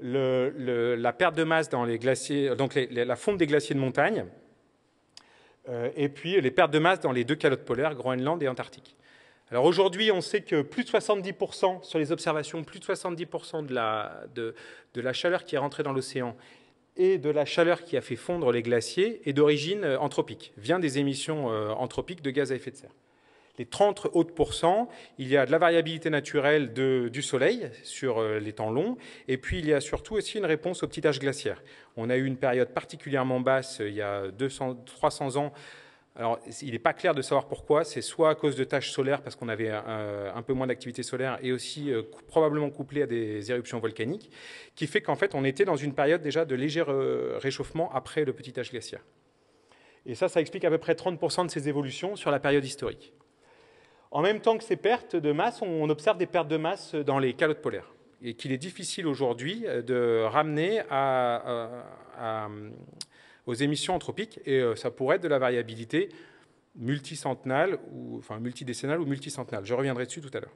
la perte de masse dans les glaciers, donc la fonte des glaciers de montagne. et puis les pertes de masse dans les deux calottes polaires, Groenland et Antarctique. Alors aujourd'hui, on sait que plus de 70% sur les observations, plus de 70% de la, de, de la chaleur qui est rentrée dans l'océan et de la chaleur qui a fait fondre les glaciers est d'origine euh, anthropique, vient des émissions euh, anthropiques de gaz à effet de serre. Les 30 autres pourcents, il y a de la variabilité naturelle du soleil sur euh, les temps longs, et puis il y a surtout aussi une réponse au petit âge glaciaire. On a eu une période particulièrement basse il y a 200, 300 ans alors, il n'est pas clair de savoir pourquoi. C'est soit à cause de tâches solaires, parce qu'on avait euh, un, peu moins d'activité solaire, et aussi euh, probablement couplé à des éruptions volcaniques, qui fait qu'en fait, on était dans une période déjà de léger euh, réchauffement après le petit âge glaciaire. Et ça, ça explique à peu près 30% de ces évolutions sur la période historique. En même temps que ces pertes de masse, on observe des pertes de masse dans les calottes polaires, et qu'il est difficile aujourd'hui de ramener à aux émissions anthropiques, et euh, ça pourrait être de la variabilité multicentenale, ou, enfin multidécennale ou multicentenale. Je reviendrai dessus tout à l'heure.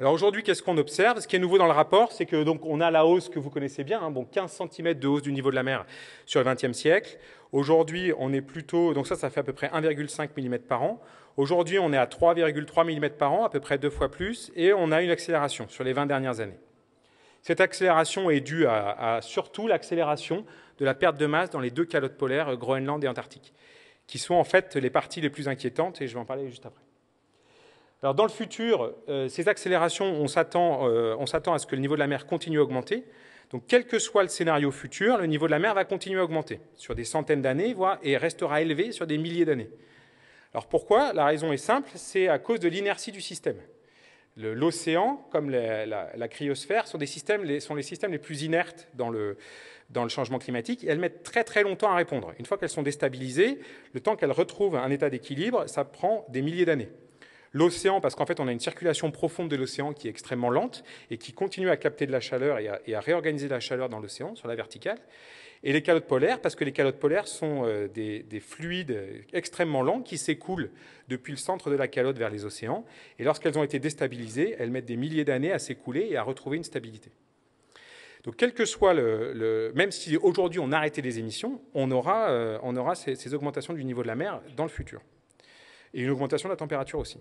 Alors aujourd'hui, qu'est-ce qu'on observe Ce qui est nouveau dans le rapport, c'est que donc on a la hausse que vous connaissez bien, hein, bon 15 cm de hausse du niveau de la mer sur le XXe siècle. Aujourd'hui, on est plutôt donc ça, ça fait à peu près 1,5 mm par an. Aujourd'hui, on est à 3,3 mm par an, à peu près deux fois plus, et on a une accélération sur les 20 dernières années. Cette accélération est due à, à surtout l'accélération de la perte de masse dans les deux calottes polaires, euh, Groenland et Antarctique, qui sont en fait les parties les plus inquiétantes, et je vais en parler juste après. Alors dans le futur, euh, ces accélérations, euh, on s'attend, à ce que le niveau de la mer continue à augmenter. Donc quel que soit le scénario futur, le niveau de la mer va continuer à augmenter sur des centaines d'années, voire, et restera élevé sur des milliers d'années. Alors pourquoi La raison est simple, c'est à cause de l'inertie du système. l'océan, comme la, cryosphère, sont, des systèmes, sont les systèmes les plus inertes dans le, dans le changement climatique, elles mettent très très longtemps à répondre. Une fois qu'elles sont déstabilisées, le temps qu'elles retrouvent un état d'équilibre, ça prend des milliers d'années. L'océan, parce qu'en fait, on a une circulation profonde de l'océan qui est extrêmement lente et qui continue à capter de la chaleur et à, réorganiser la chaleur dans l'océan sur la verticale. Et les calottes polaires, parce que les calottes polaires sont euh, des fluides extrêmement lents qui s'écoulent depuis le centre de la calotte vers les océans. Et lorsqu'elles ont été déstabilisées, elles mettent des milliers d'années à s'écouler et à retrouver une stabilité. Donc, quel que soit le, même si aujourd'hui on arrêtait les émissions, on aura, euh, ces, augmentations du niveau de la mer dans le futur, et une augmentation de la température aussi.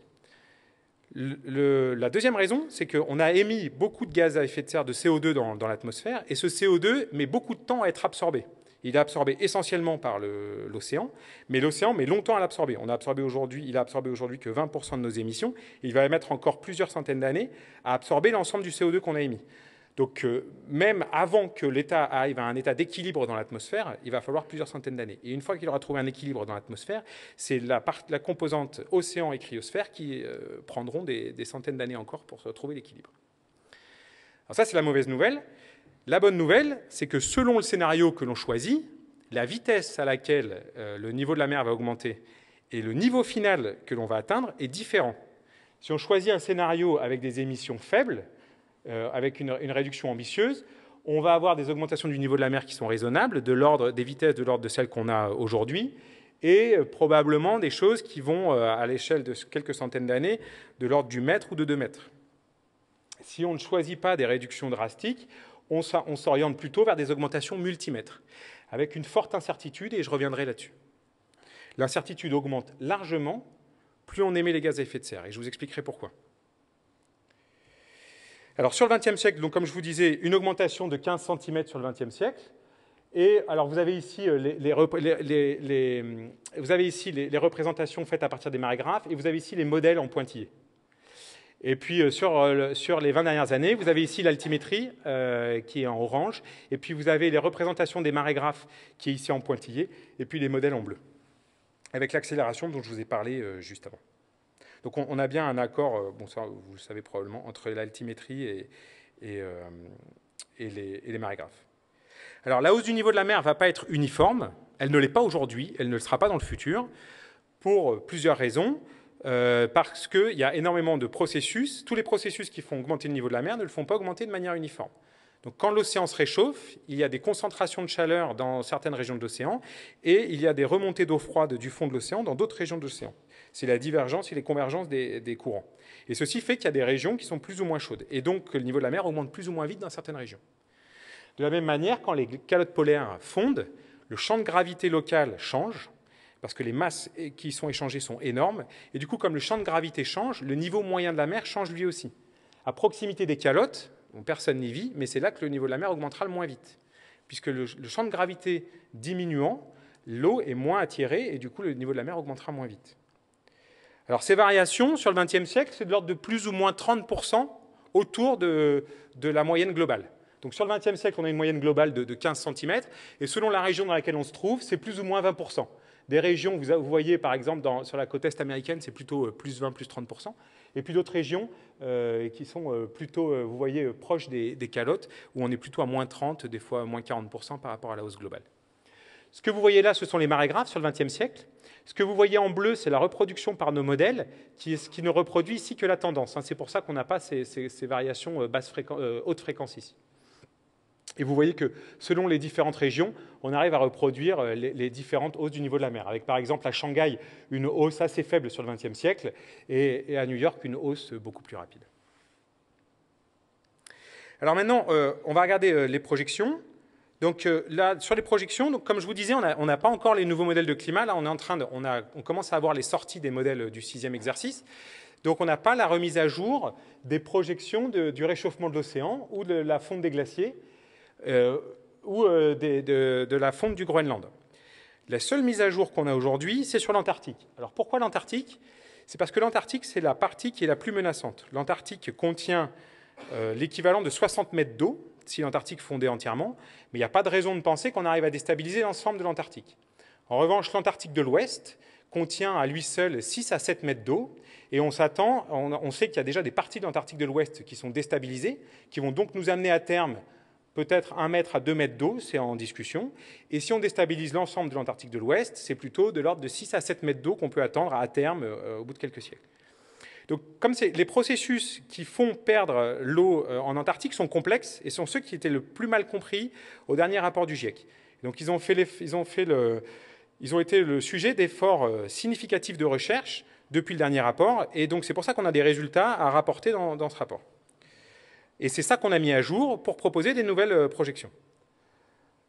la deuxième raison, c'est qu'on a émis beaucoup de gaz à effet de serre de CO2 dans, l'atmosphère, et ce CO2 met beaucoup de temps à être absorbé. Il est absorbé essentiellement par l'océan, mais l'océan met longtemps à l'absorber. On a absorbé aujourd'hui, il a absorbé aujourd'hui que 20% de nos émissions. il va mettre encore plusieurs centaines d'années à absorber l'ensemble du CO2 qu'on a émis. Donc euh, même avant que l'État arrive à un état d'équilibre dans l'atmosphère, il va falloir plusieurs centaines d'années. Et une fois qu'il aura trouvé un équilibre dans l'atmosphère, c'est la, la, composante océan et cryosphère qui euh, prendront des, centaines d'années encore pour trouver l'équilibre. Alors ça, c'est la mauvaise nouvelle. La bonne nouvelle, c'est que selon le scénario que l'on choisit, la vitesse à laquelle euh, le niveau de la mer va augmenter et le niveau final que l'on va atteindre est différent. Si on choisit un scénario avec des émissions faibles, euh, avec une, réduction ambitieuse, on va avoir des augmentations du niveau de la mer qui sont raisonnables, de l'ordre des vitesses de l'ordre de celles qu'on a aujourd'hui, et euh, probablement des choses qui vont, euh, à l'échelle de quelques centaines d'années, de l'ordre du mètre ou de deux mètres. Si on ne choisit pas des réductions drastiques, on s'oriente plutôt vers des augmentations multimètres, avec une forte incertitude, et je reviendrai là-dessus. L'incertitude augmente largement plus on émet les gaz à effet de serre, et je vous expliquerai pourquoi. Alors sur le XXe siècle, donc, comme je vous disais, une augmentation de 15 cm sur le XXe siècle. Et alors vous avez ici les, représentations faites à partir des marégraphes et vous avez ici les modèles en pointillés. Et puis euh, euh, sur, les 20 dernières années, vous avez ici l'altimétrie euh, qui est en orange, et puis vous avez les représentations des marégraphes qui est ici en pointillés et puis les modèles en bleu, avec l'accélération dont je vous ai parlé juste avant. Donc on, a bien un accord, euh, bon vous le savez probablement, entre l'altimétrie euh, et, les, marégraphes. Alors la hausse du niveau de la mer ne va pas être uniforme, elle ne l'est pas aujourd'hui, elle ne le sera pas dans le futur, pour euh, plusieurs raisons. parce qu'il y a énormément de processus. Tous les processus qui font augmenter le niveau de la mer ne le font pas augmenter de manière uniforme quand l'océan se réchauffe, il y a des concentrations de chaleur dans certaines régions de l'océan et il y a des remontées d'eau froide du fond de l'océan dans d'autres régions de l'océan. C'est la divergence et les convergences des, courants. Et ceci fait qu'il y a des régions qui sont plus ou moins chaudes et donc le niveau de la mer augmente plus ou moins vite dans certaines régions. De la même manière, quand les calottes polaires fondent, le champ de gravité local change parce que les masses qui sont échangées sont énormes. Et du coup, comme le champ de gravité change, le niveau moyen de la mer change lui aussi. À proximité des calottes, personne n'y vit, mais c'est là que le niveau de la mer augmentera le moins vite. Puisque le, champ de gravité diminuant, l'eau est moins attirée et du coup le niveau de la mer augmentera moins vite. Alors ces variations sur le XXe siècle, c'est de l'ordre de plus ou moins 30% autour de, la moyenne globale. Donc sur le XXe siècle, on a une moyenne globale de, 15 cm et selon la région dans laquelle on se trouve, c'est plus ou moins 20%. Des régions, vous voyez par exemple sur la côte est américaine, c'est plutôt euh, plus 20, plus 30% et puis d'autres régions euh, qui sont euh, plutôt, euh, vous voyez, proches des, calottes, où on est plutôt à moins 30, des fois moins 40% par rapport à la hausse globale. Ce que vous voyez là, ce sont les marées graves sur le XXe siècle. Ce que vous voyez en bleu, c'est la reproduction par nos modèles, qui, est ce qui ne reproduit ici que la tendance. Hein, c'est pour ça qu'on n'a pas ces, variations basse fréquence, haute fréquence ici. Et vous voyez que selon les différentes régions, on arrive à reproduire euh, les, différentes hausses du niveau de la mer. Avec par exemple à Shanghai une hausse assez faible sur le XXe siècle et, à New York une hausse beaucoup plus rapide. Alors maintenant, euh, on va regarder euh, les projections. Donc là, sur les projections, donc, comme je vous disais, on n'a pas encore les nouveaux modèles de climat. Là, on est en train on, commence à avoir les sorties des modèles du sixième exercice. Donc on n'a pas la remise à jour des projections du réchauffement de l'océan ou de la fonte des glaciers euh, ou euh, de, la fonte du Groenland. La seule mise à jour qu'on a aujourd'hui, c'est sur l'Antarctique. Alors pourquoi l'Antarctique C'est parce que l'Antarctique, c'est la partie qui est la plus menaçante. L'Antarctique contient euh, l'équivalent de 60 mètres d'eau, si l'Antarctique fondait entièrement, mais il n'y a pas de raison de penser qu'on arrive à déstabiliser l'ensemble de l'Antarctique. En revanche, l'Antarctique de l'Ouest contient à lui seul 6 à 7 mètres d'eau, et on s'attend, on sait qu'il y a déjà des parties de l'Antarctique de l'Ouest qui sont déstabilisées, qui vont donc nous amener à terme peut-être 1 mètre à 2 mètres d'eau, c'est en discussion. Et si on déstabilise l'ensemble de l'Antarctique de l'Ouest, c'est plutôt de l'ordre de 6 à 7 mètres d'eau qu'on peut attendre à terme euh, au bout de quelques siècles. Donc, comme les processus qui font perdre l'eau euh, en Antarctique sont complexes et sont ceux qui étaient le plus mal compris au dernier rapport du GIEC. Donc, ils ont, fait les, été le sujet d'efforts euh, significatifs de recherche depuis le dernier rapport. Et donc, c'est pour ça qu'on a des résultats à rapporter dans ce rapport. Et c'est ça qu'on a mis à jour pour proposer des nouvelles euh, projections.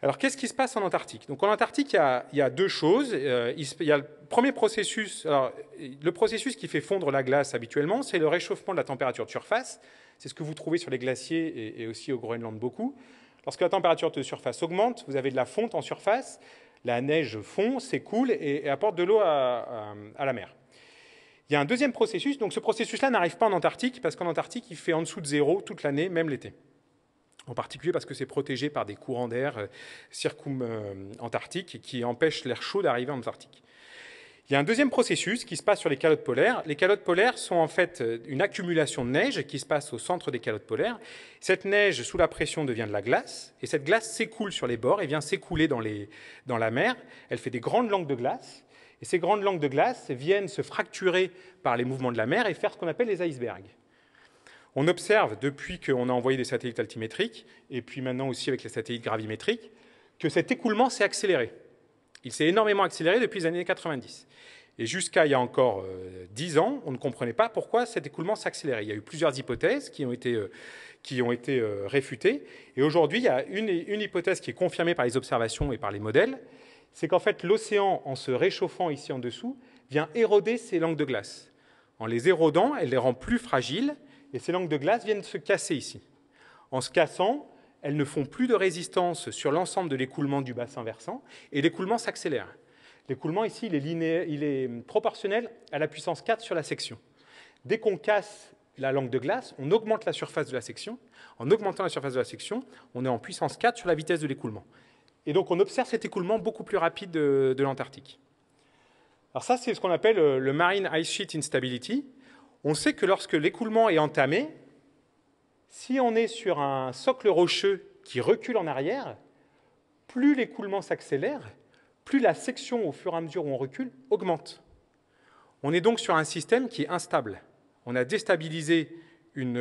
Alors qu'est-ce qui se passe en Antarctique Donc en Antarctique, il y a, deux choses. Euh, il, y a le premier processus. le processus qui fait fondre la glace habituellement, c'est le réchauffement de la température de surface. C'est ce que vous trouvez sur les glaciers et, aussi au Groenland beaucoup. Lorsque la température de surface augmente, vous avez de la fonte en surface, la neige fond, s'écoule et, apporte de l'eau à la mer. Il y a un deuxième processus, donc ce processus-là n'arrive pas en Antarctique, parce qu'en Antarctique, il fait en dessous de zéro toute l'année, même l'été. En particulier parce que c'est protégé par des courants d'air euh, circum euh, antarctique qui empêchent l'air chaud d'arriver en Antarctique. Il y a un deuxième processus qui se passe sur les calottes polaires. Les calottes polaires sont en fait euh, une accumulation de neige qui se passe au centre des calottes polaires. Cette neige, sous la pression, devient de la glace, et cette glace s'écoule sur les bords et vient s'écouler dans, dans la mer. Elle fait des grandes langues de glace, et ces grandes langues de glace viennent se fracturer par les mouvements de la mer et faire ce qu'on appelle les icebergs. On observe depuis qu'on a envoyé des satellites altimétriques, et puis maintenant aussi avec les satellites gravimétriques, que cet écoulement s'est accéléré. Il s'est énormément accéléré depuis les années 90. Et jusqu'à il y a encore euh, dix ans, on ne comprenait pas pourquoi cet écoulement s'accélérait. Il y a eu plusieurs hypothèses qui ont été, euh, qui ont été euh, réfutées. Et aujourd'hui, il y a une, une, hypothèse qui est confirmée par les observations et par les modèles, c'est qu'en fait l'océan, en se réchauffant ici en dessous, vient éroder ces langues de glace. En les érodant, elle les rend plus fragiles, et ces langues de glace viennent se casser ici. En se cassant, elles ne font plus de résistance sur l'ensemble de l'écoulement du bassin versant, et l'écoulement s'accélère. L'écoulement ici, il est, il est proportionnel à la puissance 4 sur la section. Dès qu'on casse la langue de glace, on augmente la surface de la section. En augmentant la surface de la section, on est en puissance 4 sur la vitesse de l'écoulement. Et donc on observe cet écoulement beaucoup plus rapide de, l'Antarctique. Alors ça, c'est ce qu'on appelle euh, le Marine Ice Sheet Instability. On sait que lorsque l'écoulement est entamé, si on est sur un socle rocheux qui recule en arrière, plus l'écoulement s'accélère, plus la section au fur et à mesure où on recule augmente. On est donc sur un système qui est instable. On a déstabilisé une,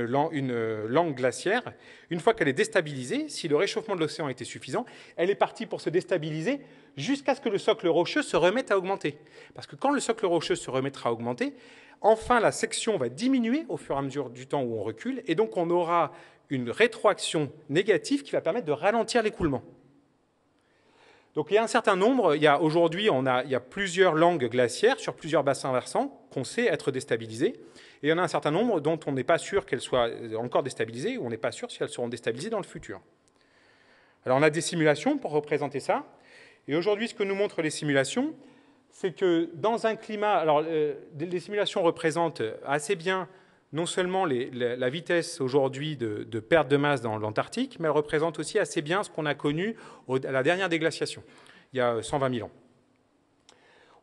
euh, langue, glaciaire, une fois qu'elle est déstabilisée, si le réchauffement de l'océan était suffisant, elle est partie pour se déstabiliser jusqu'à ce que le socle rocheux se remette à augmenter. Parce que quand le socle rocheux se remettra à augmenter, enfin la section va diminuer au fur et à mesure du temps où on recule, et donc on aura une rétroaction négative qui va permettre de ralentir l'écoulement. Donc il y a un certain nombre, aujourd'hui, il y a plusieurs langues glaciaires sur plusieurs bassins versants qu'on sait être déstabilisées. Et il y en a un certain nombre dont on n'est pas sûr qu'elles soient euh, encore déstabilisées, ou on n'est pas sûr si elles seront déstabilisées dans le futur. Alors on a des simulations pour représenter ça. Et aujourd'hui, ce que nous montrent les simulations, c'est que dans un climat, alors euh, les simulations représentent assez bien non seulement la, vitesse aujourd'hui de, perte de masse dans l'Antarctique, mais elles représentent aussi assez bien ce qu'on a connu à la dernière déglaciation, il y a 120 euh, 000 ans.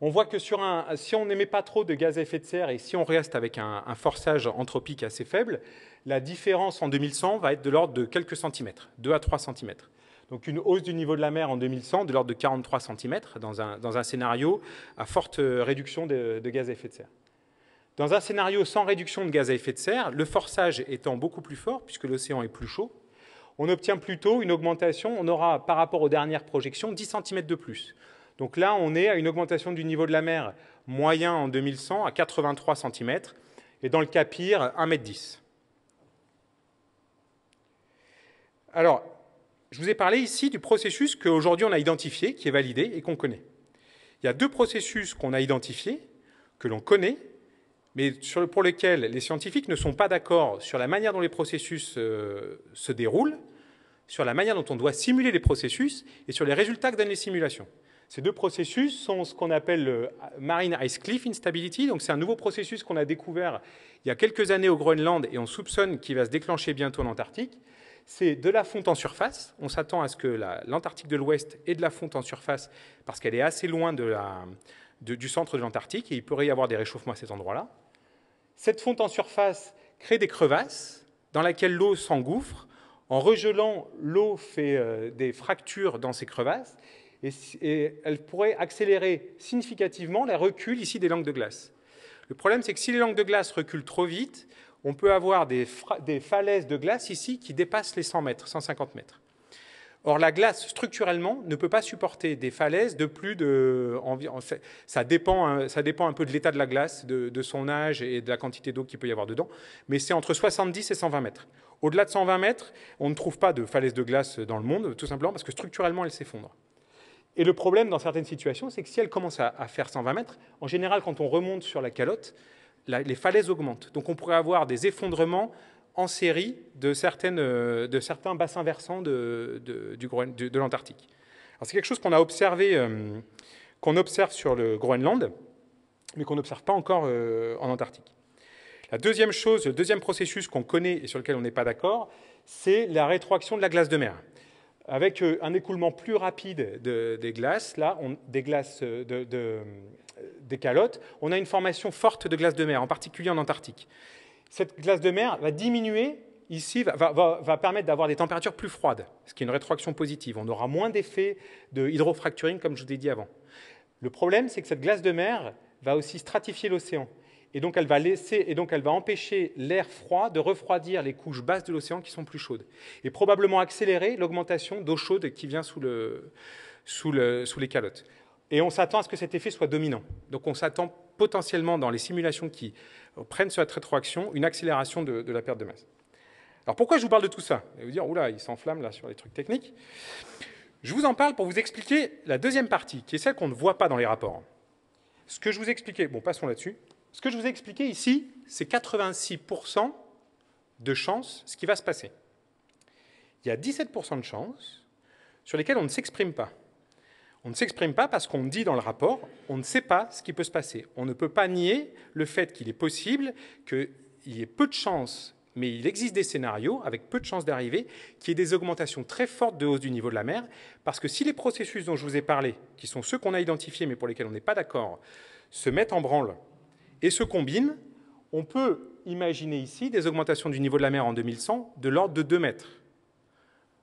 On voit que si on n'émet pas trop de gaz à effet de serre et si on reste avec un, forçage anthropique assez faible, la différence en 2100 va être de l'ordre de quelques centimètres, 2 à 3 centimètres. Donc une hausse du niveau de la mer en 2100 de l'ordre de 43 centimètres dans un, dans un, scénario à forte euh, réduction de, de, gaz à effet de serre. Dans un scénario sans réduction de gaz à effet de serre, le forçage étant beaucoup plus fort puisque l'océan est plus chaud, on obtient plutôt une augmentation, on aura par rapport aux dernières projections 10 cm de plus. Donc là, on est à une augmentation du niveau de la mer moyen en 2100 à 83 cm et dans le cas pire, 1,10 m. Alors, je vous ai parlé ici du processus qu'aujourd'hui on a identifié, qui est validé et qu'on connaît. Il y a deux processus qu'on a identifiés, que l'on connaît, mais pour lesquels les scientifiques ne sont pas d'accord sur la manière dont les processus euh, se déroulent, sur la manière dont on doit simuler les processus et sur les résultats que donnent les simulations. Ces deux processus sont ce qu'on appelle le Marine Ice Cliff Instability. Donc, c'est un nouveau processus qu'on a découvert il y a quelques années au Groenland et on soupçonne qu'il va se déclencher bientôt en Antarctique. C'est de la fonte en surface. On s'attend à ce que l'Antarctique de l'Ouest ait de la fonte en surface parce qu'elle est assez loin du centre de l'Antarctique et il pourrait y avoir des réchauffements à ces endroits là Cette fonte en surface crée des crevasses dans lesquelles l'eau s'engouffre. En regelant, l'eau fait euh, des fractures dans ces crevasses et, elle pourrait accélérer significativement les recul ici des langues de glace. Le problème, c'est que si les langues de glace reculent trop vite, on peut avoir des, des falaises de glace ici qui dépassent les 100 mètres, 150 mètres. Or, la glace, structurellement, ne peut pas supporter des falaises de plus de... Ça dépend, hein, ça dépend un peu de l'état de la glace, de, de, son âge et de la quantité d'eau qu'il peut y avoir dedans, mais c'est entre 70 et 120 mètres. Au-delà de 120 mètres, on ne trouve pas de falaises de glace dans le monde, tout simplement parce que structurellement, elles s'effondrent. Et le problème dans certaines situations, c'est que si elle commence à, faire 120 mètres, en général, quand on remonte sur la calotte, les falaises augmentent. Donc on pourrait avoir des effondrements en série de, certaines, euh, de certains bassins versants de, de, de, l'Antarctique. C'est quelque chose qu'on a observé, euh, qu'on observe sur le Groenland, mais qu'on n'observe pas encore euh, en Antarctique. La deuxième chose, le deuxième processus qu'on connaît et sur lequel on n'est pas d'accord, c'est la rétroaction de la glace de mer avec euh, un écoulement plus rapide des glaces, là, on, des glaces euh, de, des calottes, on a une formation forte de glace de mer, en particulier en Antarctique. Cette glace de mer va diminuer ici, va, va permettre d'avoir des températures plus froides, ce qui est une rétroaction positive. On aura moins d'effets de hydrofracturing, comme je vous ai dit avant. Le problème, c'est que cette glace de mer va aussi stratifier l'océan et donc elle va laisser, et donc elle va empêcher l'air froid de refroidir les couches basses de l'océan qui sont plus chaudes, et probablement accélérer l'augmentation d'eau chaude qui vient sous, le, sous, le, sous les calottes. Et on s'attend à ce que cet effet soit dominant. Donc on s'attend potentiellement dans les simulations qui prennent sur la rétroaction une accélération de, la perte de masse. Alors pourquoi je vous parle de tout ça Et vous dire, oula, il s'enflamme là sur les trucs techniques. Je vous en parle pour vous expliquer la deuxième partie, qui est celle qu'on ne voit pas dans les rapports. Ce que je vous expliquais, bon, passons là-dessus. Ce que je vous ai expliqué ici, c'est 86% de chance ce qui va se passer. Il y a 17% de chances sur lesquelles on ne s'exprime pas. On ne s'exprime pas parce qu'on dit dans le rapport, on ne sait pas ce qui peut se passer. On ne peut pas nier le fait qu'il est possible qu'il y ait peu de chances, mais il existe des scénarios avec peu de chances d'arriver, qu'il y ait des augmentations très fortes de hausse du niveau de la mer, parce que si les processus dont je vous ai parlé, qui sont ceux qu'on a identifiés mais pour lesquels on n'est pas d'accord, se mettent en branle et se combinent, on peut imaginer ici des augmentations du niveau de la mer en 2100 de l'ordre de 2 mètres.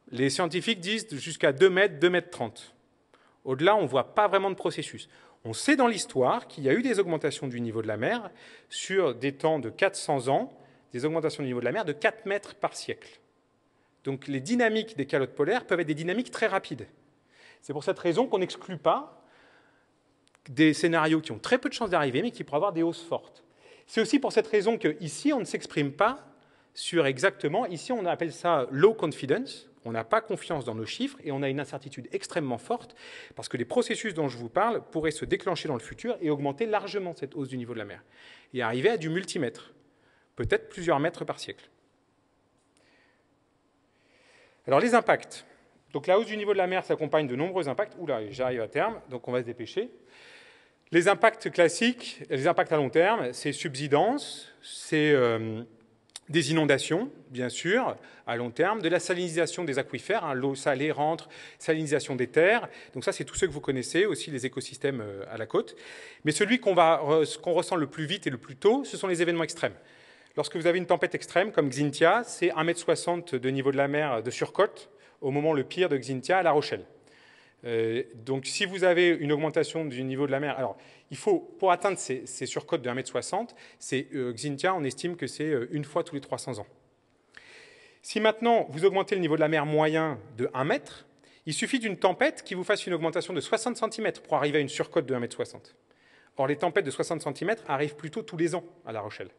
Les scientifiques disent jusqu'à 2 mètres, 2 mètres 30. Au-delà, on ne voit pas vraiment de processus. On sait dans l'histoire qu'il y a eu des augmentations du niveau de la mer sur des temps de 400 ans, des augmentations du niveau de la mer de 4 mètres par siècle. Donc les dynamiques des calottes polaires peuvent être des dynamiques très rapides. C'est pour cette raison qu'on n'exclut pas des scénarios qui ont très peu de chances d'arriver, mais qui pourraient avoir des hausses fortes. C'est aussi pour cette raison qu'ici, on ne s'exprime pas sur exactement, ici on appelle ça low confidence, on n'a pas confiance dans nos chiffres et on a une incertitude extrêmement forte parce que les processus dont je vous parle pourraient se déclencher dans le futur et augmenter largement cette hausse du niveau de la mer et arriver à du multimètre, peut-être plusieurs mètres par siècle. Alors les impacts. Donc la hausse du niveau de la mer s'accompagne de nombreux impacts. Oula, j'arrive à terme, donc on va se dépêcher. Les impacts classiques, les impacts à long terme, c'est subsidence, c'est euh, des inondations, bien sûr, à long terme, de la salinisation des aquifères, hein. l'eau salée rentre, salinisation des terres. Donc ça, c'est tous ceux que vous connaissez, aussi les écosystèmes euh, à la côte. Mais celui qu'on qu'on ressent le plus vite et le plus tôt, ce sont les événements extrêmes. Lorsque vous avez une tempête extrême, comme Xintia, c'est 1,60 m de niveau de la mer euh, de surcote au moment le pire de Xintia à La Rochelle. Euh, donc si vous avez une augmentation du niveau de la mer, alors il faut, pour atteindre ces, surcotes de 1m60, c'est, euh, Xintia, on estime que c'est euh, une fois tous les 300 ans. Si maintenant vous augmentez le niveau de la mer moyen de 1 m, il suffit d'une tempête qui vous fasse une augmentation de 60 cm pour arriver à une surcote de 1m60. Or les tempêtes de 60 cm arrivent plutôt tous les ans à La Rochelle.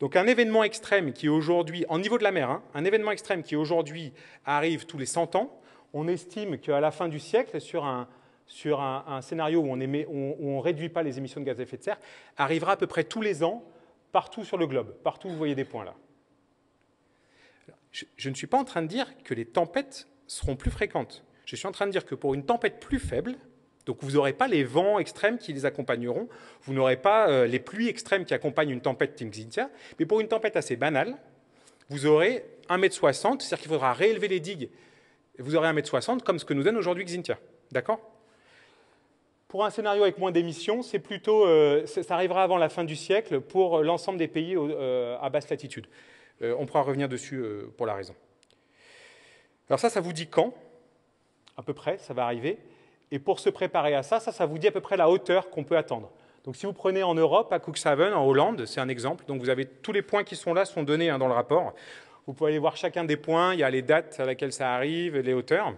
Donc un événement extrême qui aujourd'hui, en niveau de la mer, hein, un événement extrême qui aujourd'hui arrive tous les 100 ans, on estime qu'à la fin du siècle, sur un, sur un, scénario où on ne réduit pas les émissions de gaz à effet de serre, arrivera à peu près tous les ans, partout sur le globe. Partout, vous voyez des points là. je ne suis pas en train de dire que les tempêtes seront plus fréquentes. Je suis en train de dire que pour une tempête plus faible, donc vous n'aurez pas les vents extrêmes qui les accompagneront, vous n'aurez pas euh, les pluies extrêmes qui accompagnent une tempête Xintia, mais pour une tempête assez banale, vous aurez 1m60, c'est-à-dire qu'il faudra réélever les digues, vous aurez 1m60 comme ce que nous donne aujourd'hui Xintia. D'accord pour un scénario avec moins d'émissions, c'est plutôt, euh, ça arrivera avant la fin du siècle pour l'ensemble des pays euh, à basse latitude. on pourra revenir dessus pour la raison. Alors ça, ça vous dit quand À peu près, ça va arriver. Et pour se préparer à ça, ça, ça vous dit à peu près la hauteur qu'on peut attendre. Donc si vous prenez en Europe, à Cuxhaven, en Hollande, c'est un exemple. Donc vous avez tous les points qui sont là, sont donnés hein, dans le rapport. Vous pouvez aller voir chacun des points, il y a les dates à laquelle ça arrive, les hauteurs.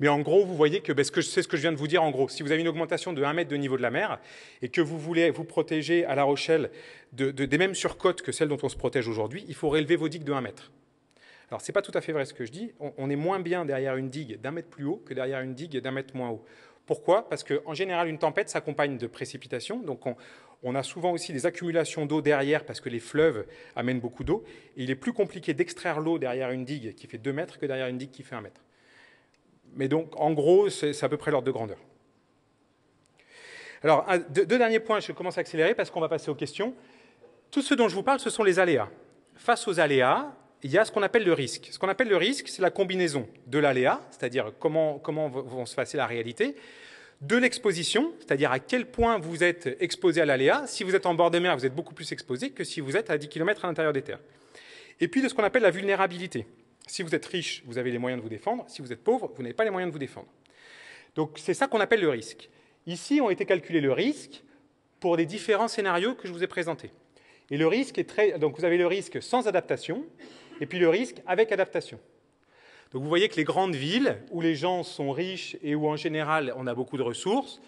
Mais en gros, vous voyez que ben, c'est ce que je viens de vous dire en gros. Si vous avez une augmentation de 1 mètre de niveau de la mer et que vous voulez vous protéger à La Rochelle de, des mêmes surcotes que celles dont on se protège aujourd'hui, il faut relever vos digues de 1 mètre. Alors, ce n'est pas tout à fait vrai ce que je dis. On, est moins bien derrière une digue d'un mètre plus haut que derrière une digue d'un mètre moins haut. Pourquoi Parce qu'en général, une tempête s'accompagne de précipitations. Donc, on, a souvent aussi des accumulations d'eau derrière parce que les fleuves amènent beaucoup d'eau. il est plus compliqué d'extraire l'eau derrière une digue qui fait deux mètres que derrière une digue qui fait un mètre. Mais donc, en gros, c'est à peu près l'ordre de grandeur. Alors, deux, derniers points, je commence à accélérer parce qu'on va passer aux questions. Tout ce dont je vous parle, ce sont les aléas. Face aux aléas, il y a ce qu'on appelle le risque. Ce qu'on appelle le risque, c'est la combinaison de l'aléa, c'est-à-dire comment, comment vont se passer la réalité, de l'exposition, c'est-à-dire à quel point vous êtes exposé à l'aléa. Si vous êtes en bord de mer, vous êtes beaucoup plus exposé que si vous êtes à 10 km à l'intérieur des terres. Et puis de ce qu'on appelle la vulnérabilité. Si vous êtes riche, vous avez les moyens de vous défendre. Si vous êtes pauvre, vous n'avez pas les moyens de vous défendre. Donc c'est ça qu'on appelle le risque. Ici ont été calculés le risque pour les différents scénarios que je vous ai présentés. Et le risque est très. Donc vous avez le risque sans adaptation, et puis le risque avec adaptation. Donc vous voyez que les grandes villes, où les gens sont riches et où en général on a beaucoup de ressources,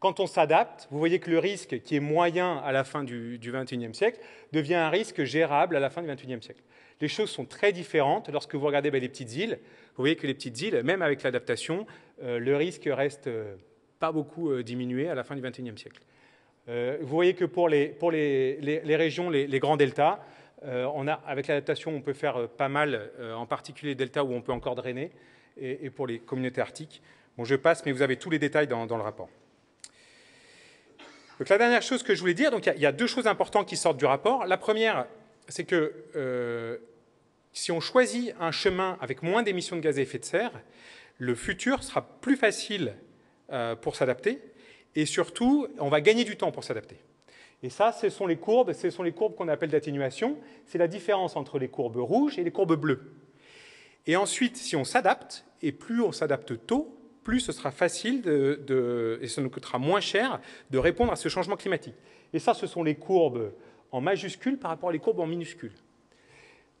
quand on s'adapte, vous voyez que le risque qui est moyen à la fin du XXIe siècle devient un risque gérable à la fin du XXIe siècle. Les choses sont très différentes lorsque vous regardez ben, les petites îles. Vous voyez que les petites îles, même avec l'adaptation, euh, le risque reste euh, pas beaucoup euh, diminué à la fin du XXIe siècle. vous voyez que pour les régions, les, grands deltas, euh, on a, avec l'adaptation, on peut faire euh, pas mal, euh, en particulier delta où on peut encore drainer, et, pour les communautés arctiques. Bon, je passe, mais vous avez tous les détails dans, le rapport. Donc la dernière chose que je voulais dire, donc il y, a deux choses importantes qui sortent du rapport. La première, c'est que si on choisit un chemin avec moins d'émissions de gaz à effet de serre, le futur sera plus facile pour s'adapter, et surtout, on va gagner du temps pour s'adapter. Et ça, ce sont les courbes, ce sont les courbes qu'on appelle d'atténuation. C'est la différence entre les courbes rouges et les courbes bleues. Et ensuite, si on s'adapte, et plus on s'adapte tôt, plus ce sera facile et ça nous coûtera moins cher de répondre à ce changement climatique. Et ça, ce sont les courbes en majuscules par rapport à les courbes en minuscules.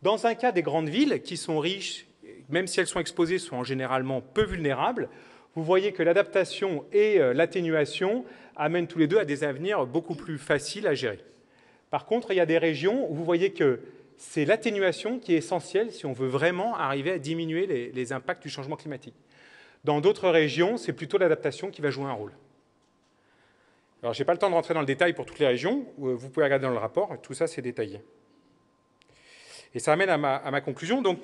Dans un cas, des grandes villes qui sont riches, même si elles sont exposées, sont généralement peu vulnérables vous voyez que l'adaptation et euh, l'atténuation amènent tous les deux à des avenirs beaucoup plus faciles à gérer. Par contre, il y a des régions où vous voyez que c'est l'atténuation qui est essentielle si on veut vraiment arriver à diminuer les, impacts du changement climatique. Dans d'autres régions, c'est plutôt l'adaptation qui va jouer un rôle. Alors, je n'ai pas le temps de rentrer dans le détail pour toutes les régions. Euh, vous pouvez regarder dans le rapport, tout ça, c'est détaillé. Et ça amène à ma, à ma conclusion. Donc,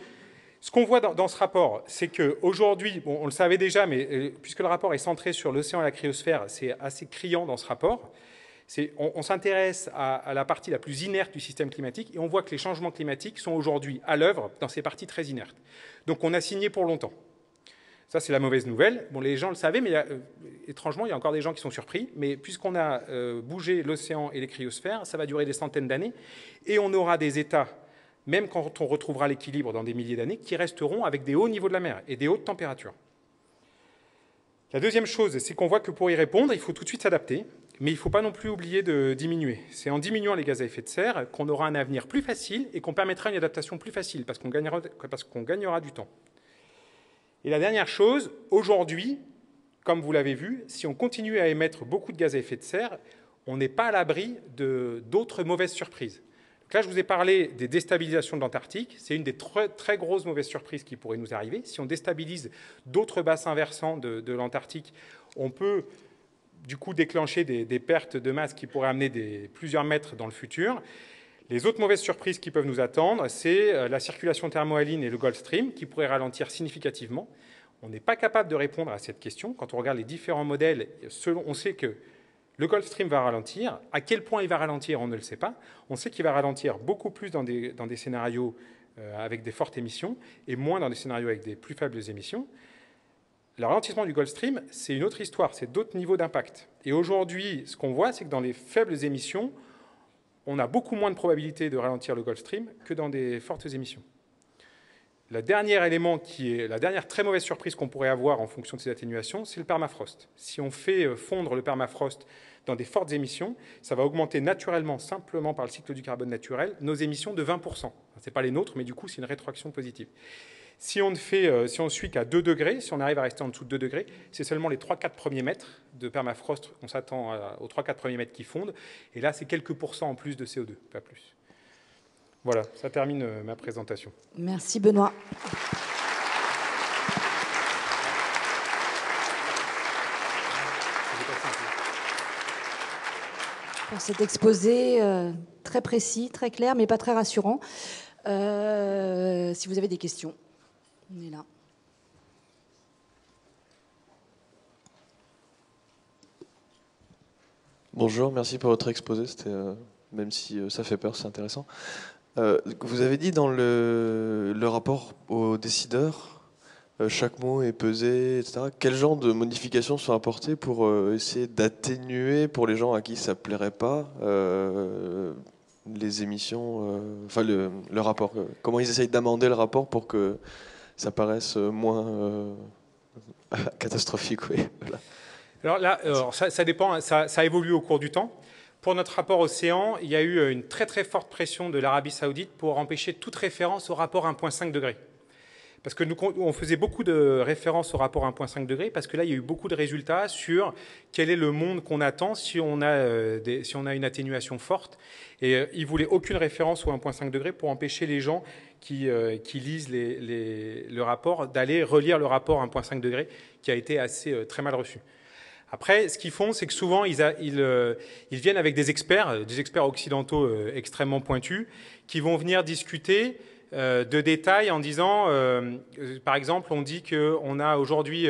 ce qu'on voit dans, ce rapport, c'est qu'aujourd'hui, bon, on le savait déjà, mais euh, puisque le rapport est centré sur l'océan et la cryosphère, c'est assez criant dans ce rapport. On, s'intéresse à, la partie la plus inerte du système climatique et on voit que les changements climatiques sont aujourd'hui à l'œuvre dans ces parties très inertes. Donc on a signé pour longtemps. Ça, c'est la mauvaise nouvelle. Bon, les gens le savaient, mais euh, étrangement, il y a encore des gens qui sont surpris. Mais puisqu'on a euh, bougé l'océan et les cryosphères, ça va durer des centaines d'années et on aura des États même quand on retrouvera l'équilibre dans des milliers d'années, qui resteront avec des hauts niveaux de la mer et des hautes températures. La deuxième chose, c'est qu'on voit que pour y répondre, il faut tout de suite s'adapter, mais il ne faut pas non plus oublier de diminuer. C'est en diminuant les gaz à effet de serre qu'on aura un avenir plus facile et qu'on permettra une adaptation plus facile parce qu'on gagnera, du temps. Et la dernière chose, aujourd'hui, comme vous l'avez vu, si on continue à émettre beaucoup de gaz à effet de serre, on n'est pas à l'abri d'autres mauvaises surprises là, je vous ai parlé des déstabilisations de l'Antarctique. C'est une des très, grosses mauvaises surprises qui pourraient nous arriver. Si on déstabilise d'autres bassins versants de, l'Antarctique, on peut du coup déclencher des, pertes de masse qui pourraient amener plusieurs mètres dans le futur. Les autres mauvaises surprises qui peuvent nous attendre, c'est euh, la circulation thermohaline et le Gulf Stream qui pourraient ralentir significativement. On n'est pas capable de répondre à cette question. Quand on regarde les différents modèles, selon, on sait que le Gulf Stream va ralentir. À quel point il va ralentir, on ne le sait pas. On sait qu'il va ralentir beaucoup plus dans des, dans des scénarios euh, avec des fortes émissions et moins dans des scénarios avec des plus faibles émissions. Le ralentissement du Gulf Stream, c'est une autre histoire, c'est d'autres niveaux d'impact. Et aujourd'hui, ce qu'on voit, c'est que dans les faibles émissions, on a beaucoup moins de probabilité de ralentir le Gulf Stream que dans des fortes émissions. Le dernier élément qui est la dernière très mauvaise surprise qu'on pourrait avoir en fonction de ces atténuations, c'est le permafrost. Si on fait euh, fondre le permafrost dans des fortes émissions, ça va augmenter naturellement, simplement par le cycle du carbone naturel, nos émissions de 20%. Ce n'est pas les nôtres, mais du coup, c'est une rétroaction positive. Si on ne fait, euh, si on suit qu'à 2 degrés, si on arrive à rester en dessous de 2 degrés, c'est seulement les 3-4 premiers mètres de permafrost qu'on s'attend aux 3-4 premiers mètres qui fondent. Et là, c'est quelques pourcents en plus de CO2, pas plus. Voilà, ça termine euh, ma présentation. Merci Benoît. pour cet exposé euh, très précis, très clair, mais pas très rassurant. Euh, si vous avez des questions, on est là. Bonjour, merci pour votre exposé. C'était, euh, même si ça fait peur, c'est intéressant. vous avez dit dans le, le rapport aux décideurs euh, chaque mot est pesé, etc. Quel genre de modifications sont apportées pour euh, essayer d'atténuer pour les gens à qui ça plairait pas euh, les émissions, enfin le, rapport Comment ils essayent d'amender le rapport pour que ça paraisse moins catastrophique oui. Alors là, ça, dépend, hein, ça, ça évolue au cours du temps. Pour notre rapport océan, il y a eu une très très forte pression de l'Arabie saoudite pour empêcher toute référence au rapport 1.5 degré. Parce que nous, on faisait beaucoup de références au rapport 1.5 degré, parce que là, il y a eu beaucoup de résultats sur quel est le monde qu'on attend si on, a euh, si on a une atténuation forte. Et euh, ils voulaient aucune référence au 1.5 degré pour empêcher les gens qui, euh, lisent le rapport d'aller relire le rapport 1.5 degrés, qui a été assez très mal reçu. Après, ce qu'ils font, c'est que souvent, ils, ils, viennent avec des experts, des experts occidentaux extrêmement pointus, qui vont venir discuter euh, de détails en disant, euh, euh, par exemple, on dit qu'on a aujourd'hui...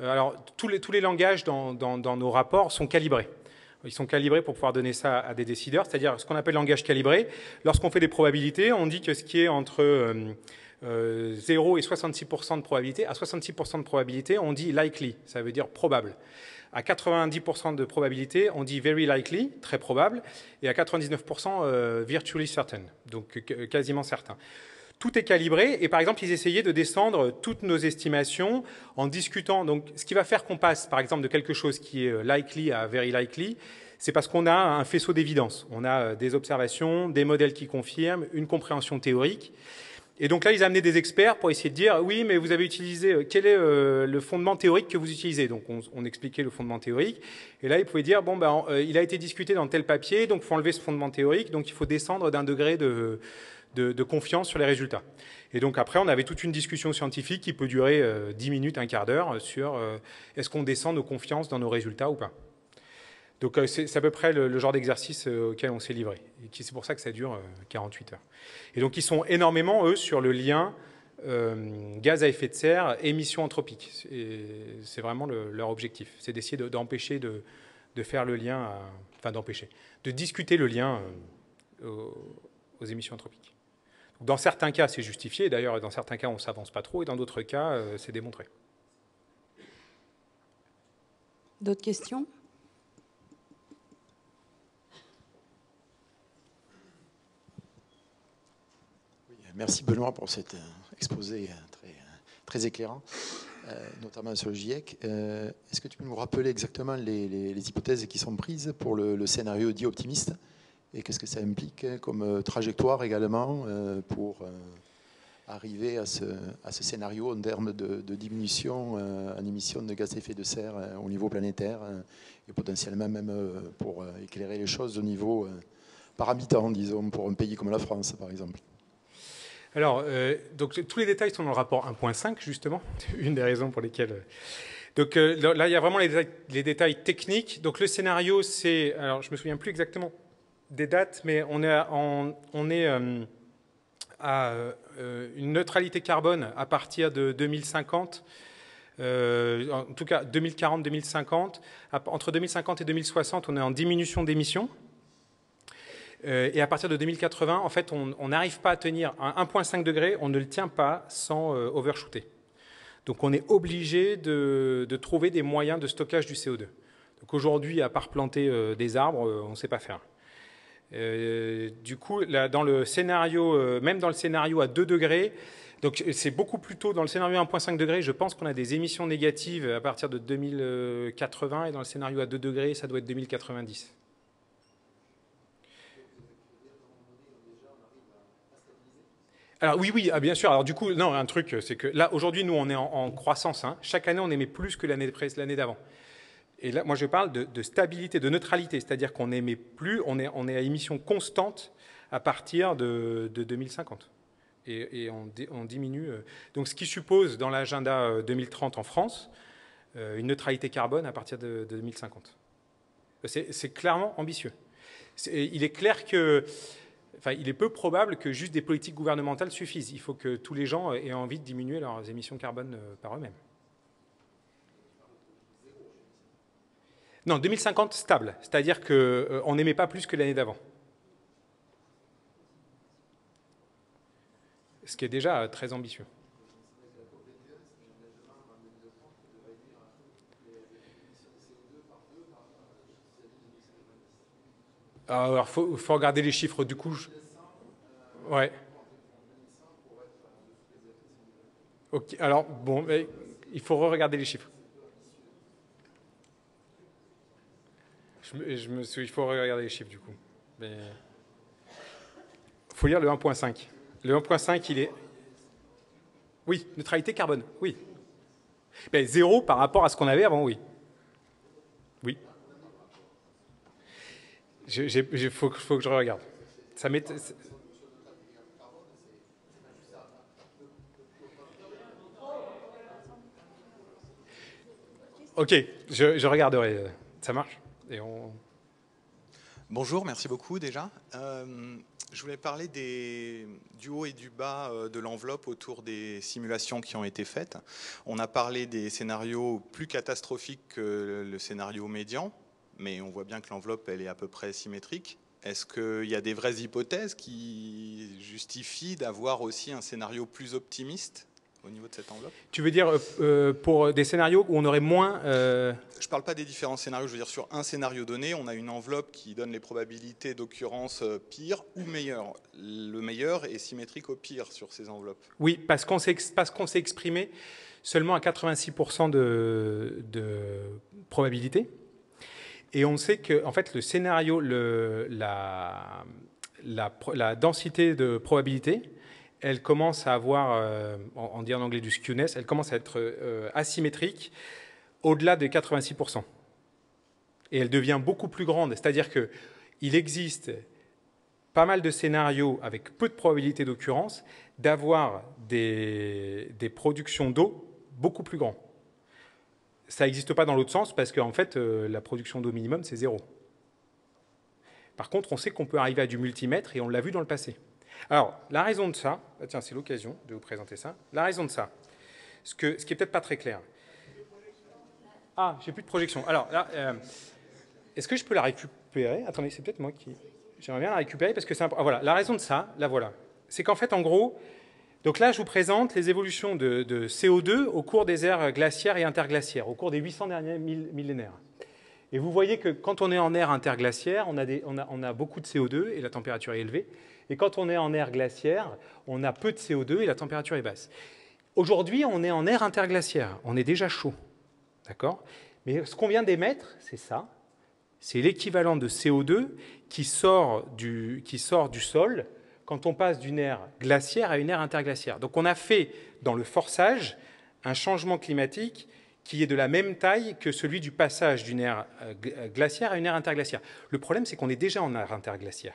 alors, tous les, tous les langages dans, nos rapports sont calibrés. Ils sont calibrés pour pouvoir donner ça à des décideurs, c'est-à-dire ce qu'on appelle langage calibré. Lorsqu'on fait des probabilités, on dit que ce qui est entre 0 et 66% de probabilité, à 66% de probabilité, on dit likely, ça veut dire probable. À 90% de probabilité, on dit very likely, très probable, et à 99% euh, virtually certain, donc quasiment certain tout est calibré. Et par exemple, ils essayaient de descendre toutes nos estimations en discutant. Donc, ce qui va faire qu'on passe, par exemple, de quelque chose qui est euh, likely à very likely, c'est parce qu'on a un faisceau d'évidence. On a euh, des observations, des modèles qui confirment, une compréhension théorique. Et donc là, ils amenaient des experts pour essayer de dire, oui, mais vous avez utilisé, euh, quel est euh, le fondement théorique que vous utilisez Donc on, expliquait le fondement théorique, et là, ils pouvaient dire, bon, ben, euh, il a été discuté dans tel papier, donc il faut enlever ce fondement théorique, donc il faut descendre d'un degré de, de, de, confiance sur les résultats. Et donc après, on avait toute une discussion scientifique qui peut durer dix 10 minutes, un quart d'heure, sur est-ce qu'on descend nos confiances dans nos résultats ou pas. Donc euh, c'est à peu près le, genre d'exercice euh, auquel on s'est livré, c'est pour ça que ça dure 48 euh, heures. Et donc ils sont énormément, eux, sur le lien gaz à effet de serre, émissions anthropiques. C'est vraiment leur objectif, c'est d'essayer d'empêcher de, faire le lien, enfin d'empêcher, de discuter le lien aux, émissions anthropiques. dans certains cas, c'est justifié, d'ailleurs, dans certains cas, on ne s'avance pas trop, et dans d'autres cas, c'est démontré. D'autres questions Merci Benoît pour cet euh, exposé euh, euh, très, éclairant, notamment sur le GIEC. Est-ce que tu peux nous rappeler exactement les, hypothèses qui sont prises pour le, scénario dit optimiste et qu'est-ce que ça implique comme trajectoire également pour arriver à ce, à ce scénario en termes de, de, diminution en émissions de gaz à effet de serre au niveau planétaire et potentiellement même pour éclairer les choses au niveau par habitant, disons, pour un pays comme la France, par exemple alors, euh, donc tous les détails sont dans le rapport 1.5, justement, une des raisons pour lesquelles. Euh, donc euh, là, il y a vraiment les détails, techniques. Donc le scénario, c'est. Alors, je me souviens plus exactement des dates, mais on est, à une neutralité carbone à partir de 2050. en tout cas 2040-2050. Entre 2050 et 2060, on est en diminution d'émissions. Euh, et à partir de 2080, en fait, on n'arrive pas à tenir un 1,5 degré, on ne le tient pas sans euh, overshooter. Donc on est obligé de, trouver des moyens de stockage du CO2. Donc aujourd'hui, à part planter euh, des arbres, on ne sait pas faire. du coup, dans le scénario, même dans le scénario à 2 degrés, donc c'est beaucoup plus tôt dans le scénario à 1.5 degré, je pense qu'on a des émissions négatives à partir de 2080 et dans le scénario à 2 degrés, ça doit être 2090. Alors oui, oui, ah, bien sûr. Alors du coup, non, un truc, c'est que là, aujourd'hui, nous, on est en, croissance. Hein. Chaque année, on émet plus que l'année d'avant. Et là, moi, je parle de, stabilité, de neutralité, c'est-à-dire qu'on émet plus, on est, on est à émission constante à partir de, 2050. Et, on, diminue. Euh. Donc, ce qui suppose dans l'agenda 2030 euh, en France, euh, une neutralité carbone à partir de, 2050. C'est clairement ambitieux. il est clair que enfin, il est peu probable que juste des politiques gouvernementales suffisent. Il faut que tous les gens euh, aient envie de diminuer leurs émissions carbone euh, par eux-mêmes. Non, 2050 stable, c'est-à-dire qu'on euh, n'émet pas plus que l'année d'avant. Ce qui est déjà très ambitieux. Ah, alors, il faut, regarder les chiffres du coup. Ouais. Ok, alors, bon, mais il faut re-regarder les chiffres. Je, me il faut regarder les chiffres du coup. Mais faut lire le 1.5. Le 1.5, il est. Oui, neutralité carbone, oui. Ben, zéro par rapport à ce qu'on avait avant, oui. Il faut, que je regarde. Ça Ok, je, regarderai. Euh, ça marche Et Bonjour, merci beaucoup déjà. Euh, je voulais parler des, du haut et du bas euh, de l'enveloppe autour des simulations qui ont été faites. On a parlé des scénarios plus catastrophiques que le scénario médian, mais on voit bien que l'enveloppe, elle est à peu près symétrique. Est-ce qu'il y a des vraies hypothèses qui justifient d'avoir aussi un scénario plus optimiste au niveau de cette enveloppe Tu veux dire euh, euh, pour des scénarios où on aurait moins... Euh, je ne parle pas des différents scénarios, je veux dire sur un scénario donné, on a une enveloppe qui donne les probabilités d'occurrence pire ou meilleure. Le meilleur est symétrique au pire sur ces enveloppes. Oui, parce qu'on s'est exprimé seulement à 86% de, de probabilité. Et on sait que, en fait, le scénario, la, densité de probabilité, elle commence à avoir, euh, en on, en anglais du skewness, elle commence à être euh, asymétrique au-delà de 86%. Et elle devient beaucoup plus grande. C'est-à-dire qu'il existe pas mal de scénarios avec peu de probabilité d'occurrence d'avoir des, des productions d'eau beaucoup plus grandes. Ça n'existe pas dans l'autre sens parce qu'en fait, euh, la production d'eau minimum, c'est zéro. Par contre, on sait qu'on peut arriver à du multimètre et on l'a vu dans le passé. Alors, la raison de ça, ah, tiens, c'est l'occasion de vous présenter ça. La raison de ça, ce, que, ce qui est peut-être pas très clair. Ah, j'ai plus de projection. Alors là, euh, est-ce que je peux la récupérer Attendez, c'est peut-être moi qui. J'aimerais bien la récupérer parce que c'est important. Ah, voilà, la raison de ça, la voilà. C'est qu'en fait, en gros, donc là, je vous présente les évolutions de, CO2 au cours des aires glaciaires et interglaciaires, au cours des 800 derniers millénaires. Et vous voyez que quand on est en aire interglaciaire, on a, beaucoup de CO2 et la température est élevée. Et quand on est en aire glaciaire, on a peu de CO2 et la température est basse. Aujourd'hui, on est en aire interglaciaire. On est déjà chaud. D'accord Mais ce qu'on vient d'émettre, c'est ça. C'est l'équivalent de CO2 qui sort du sol quand on passe d'une ère glaciaire à une ère interglaciaire. Donc on a fait dans le forçage un changement climatique qui est de la même taille que celui du passage d'une ère euh, euh, glaciaire à une ère interglaciaire. Le problème, c'est qu'on est déjà en ère interglaciaire.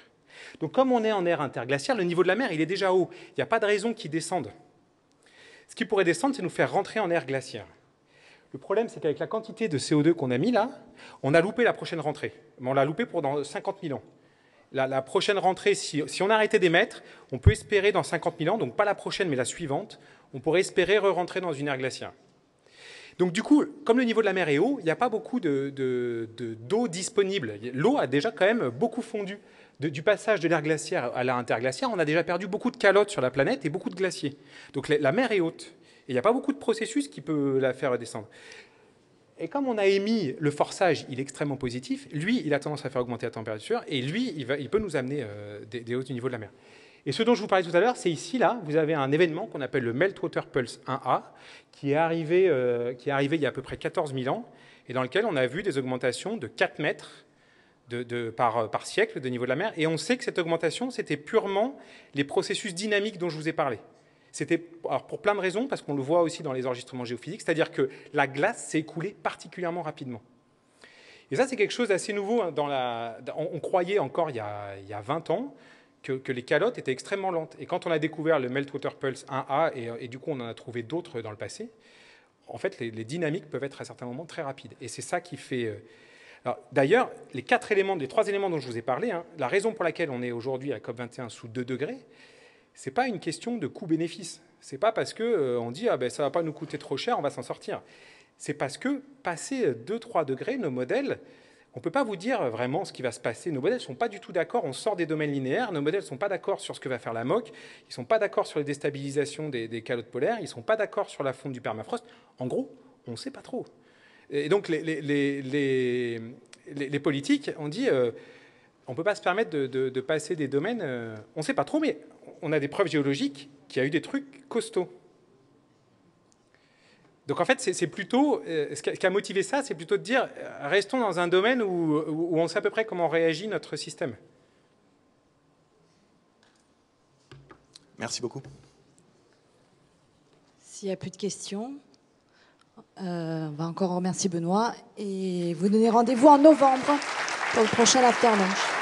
Donc comme on est en ère interglaciaire, le niveau de la mer, il est déjà haut. Il n'y a pas de raison qu'il descende. Ce qui pourrait descendre, c'est nous faire rentrer en ère glaciaire. Le problème, c'est qu'avec la quantité de CO2 qu'on a mis là, on a loupé la prochaine rentrée. on l'a loupé pendant dans 50 000 ans la, prochaine rentrée, si, on arrêtait d'émettre, on peut espérer dans 50 000 ans, donc pas la prochaine mais la suivante, on pourrait espérer rentrer dans une ère glaciaire. Donc du coup, comme le niveau de la mer est haut, il n'y a pas beaucoup d'eau de, disponible. L'eau a déjà quand même beaucoup fondu. du passage de l'ère glaciaire à l'ère interglaciaire, on a déjà perdu beaucoup de calottes sur la planète et beaucoup de glaciers. Donc la, mer est haute. Et il n'y a pas beaucoup de processus qui peut la faire descendre. Et comme on a émis le forçage, il est extrêmement positif, lui, il a tendance à faire augmenter la température, et lui, il, va, il peut nous amener euh, des, hausses du niveau de la mer. Et ce dont je vous parlais tout à l'heure, c'est ici, là, vous avez un événement qu'on appelle le Meltwater Pulse 1A, qui est, arrivé, euh, qui est arrivé il y a à peu près 14 000 ans, et dans lequel on a vu des augmentations de 4 mètres de, par, euh, par siècle de niveau de la mer. Et on sait que cette augmentation, c'était purement les processus dynamiques dont je vous ai parlé. C'était pour plein de raisons, parce qu'on le voit aussi dans les enregistrements géophysiques, c'est-à-dire que la glace s'est écoulée particulièrement rapidement. Et ça, c'est quelque chose d'assez nouveau. Hein, dans la... on, croyait encore il y a, 20 ans que, les calottes étaient extrêmement lentes. Et quand on a découvert le Meltwater Pulse 1A, et, du coup on en a trouvé d'autres dans le passé, en fait les, dynamiques peuvent être à certains moments très rapides. Et c'est ça qui fait... Euh, d'ailleurs, les quatre éléments, les trois éléments dont je vous ai parlé, hein, la raison pour laquelle on est aujourd'hui à COP21 sous 2 degrés, c'est pas une question de coût-bénéfice. C'est pas parce que euh, on dit ah ben ça va pas nous coûter trop cher, on va s'en sortir. C'est parce que passer 2-3 euh, degrés, nos modèles, on peut pas vous dire euh, vraiment ce qui va se passer. Nos modèles sont pas du tout d'accord. On sort des domaines linéaires. Nos modèles sont pas d'accord sur ce que va faire la MOC. Ils sont pas d'accord sur les déstabilisations des, calottes polaires. Ils sont pas d'accord sur la fonte du permafrost. En gros, on sait pas trop. Et donc les, les, politiques ont dit. on ne peut pas se permettre de, passer des domaines. on ne sait pas trop, mais on a des preuves géologiques qui a eu des trucs costauds. Donc en fait, c'est plutôt, euh, ce qui a motivé ça, c'est plutôt de dire, euh, restons dans un domaine où, on sait à peu près comment réagit notre système. Merci beaucoup. S'il n'y a plus de questions, euh, on va encore remercier Benoît et vous donner rendez-vous en novembre pour le prochain After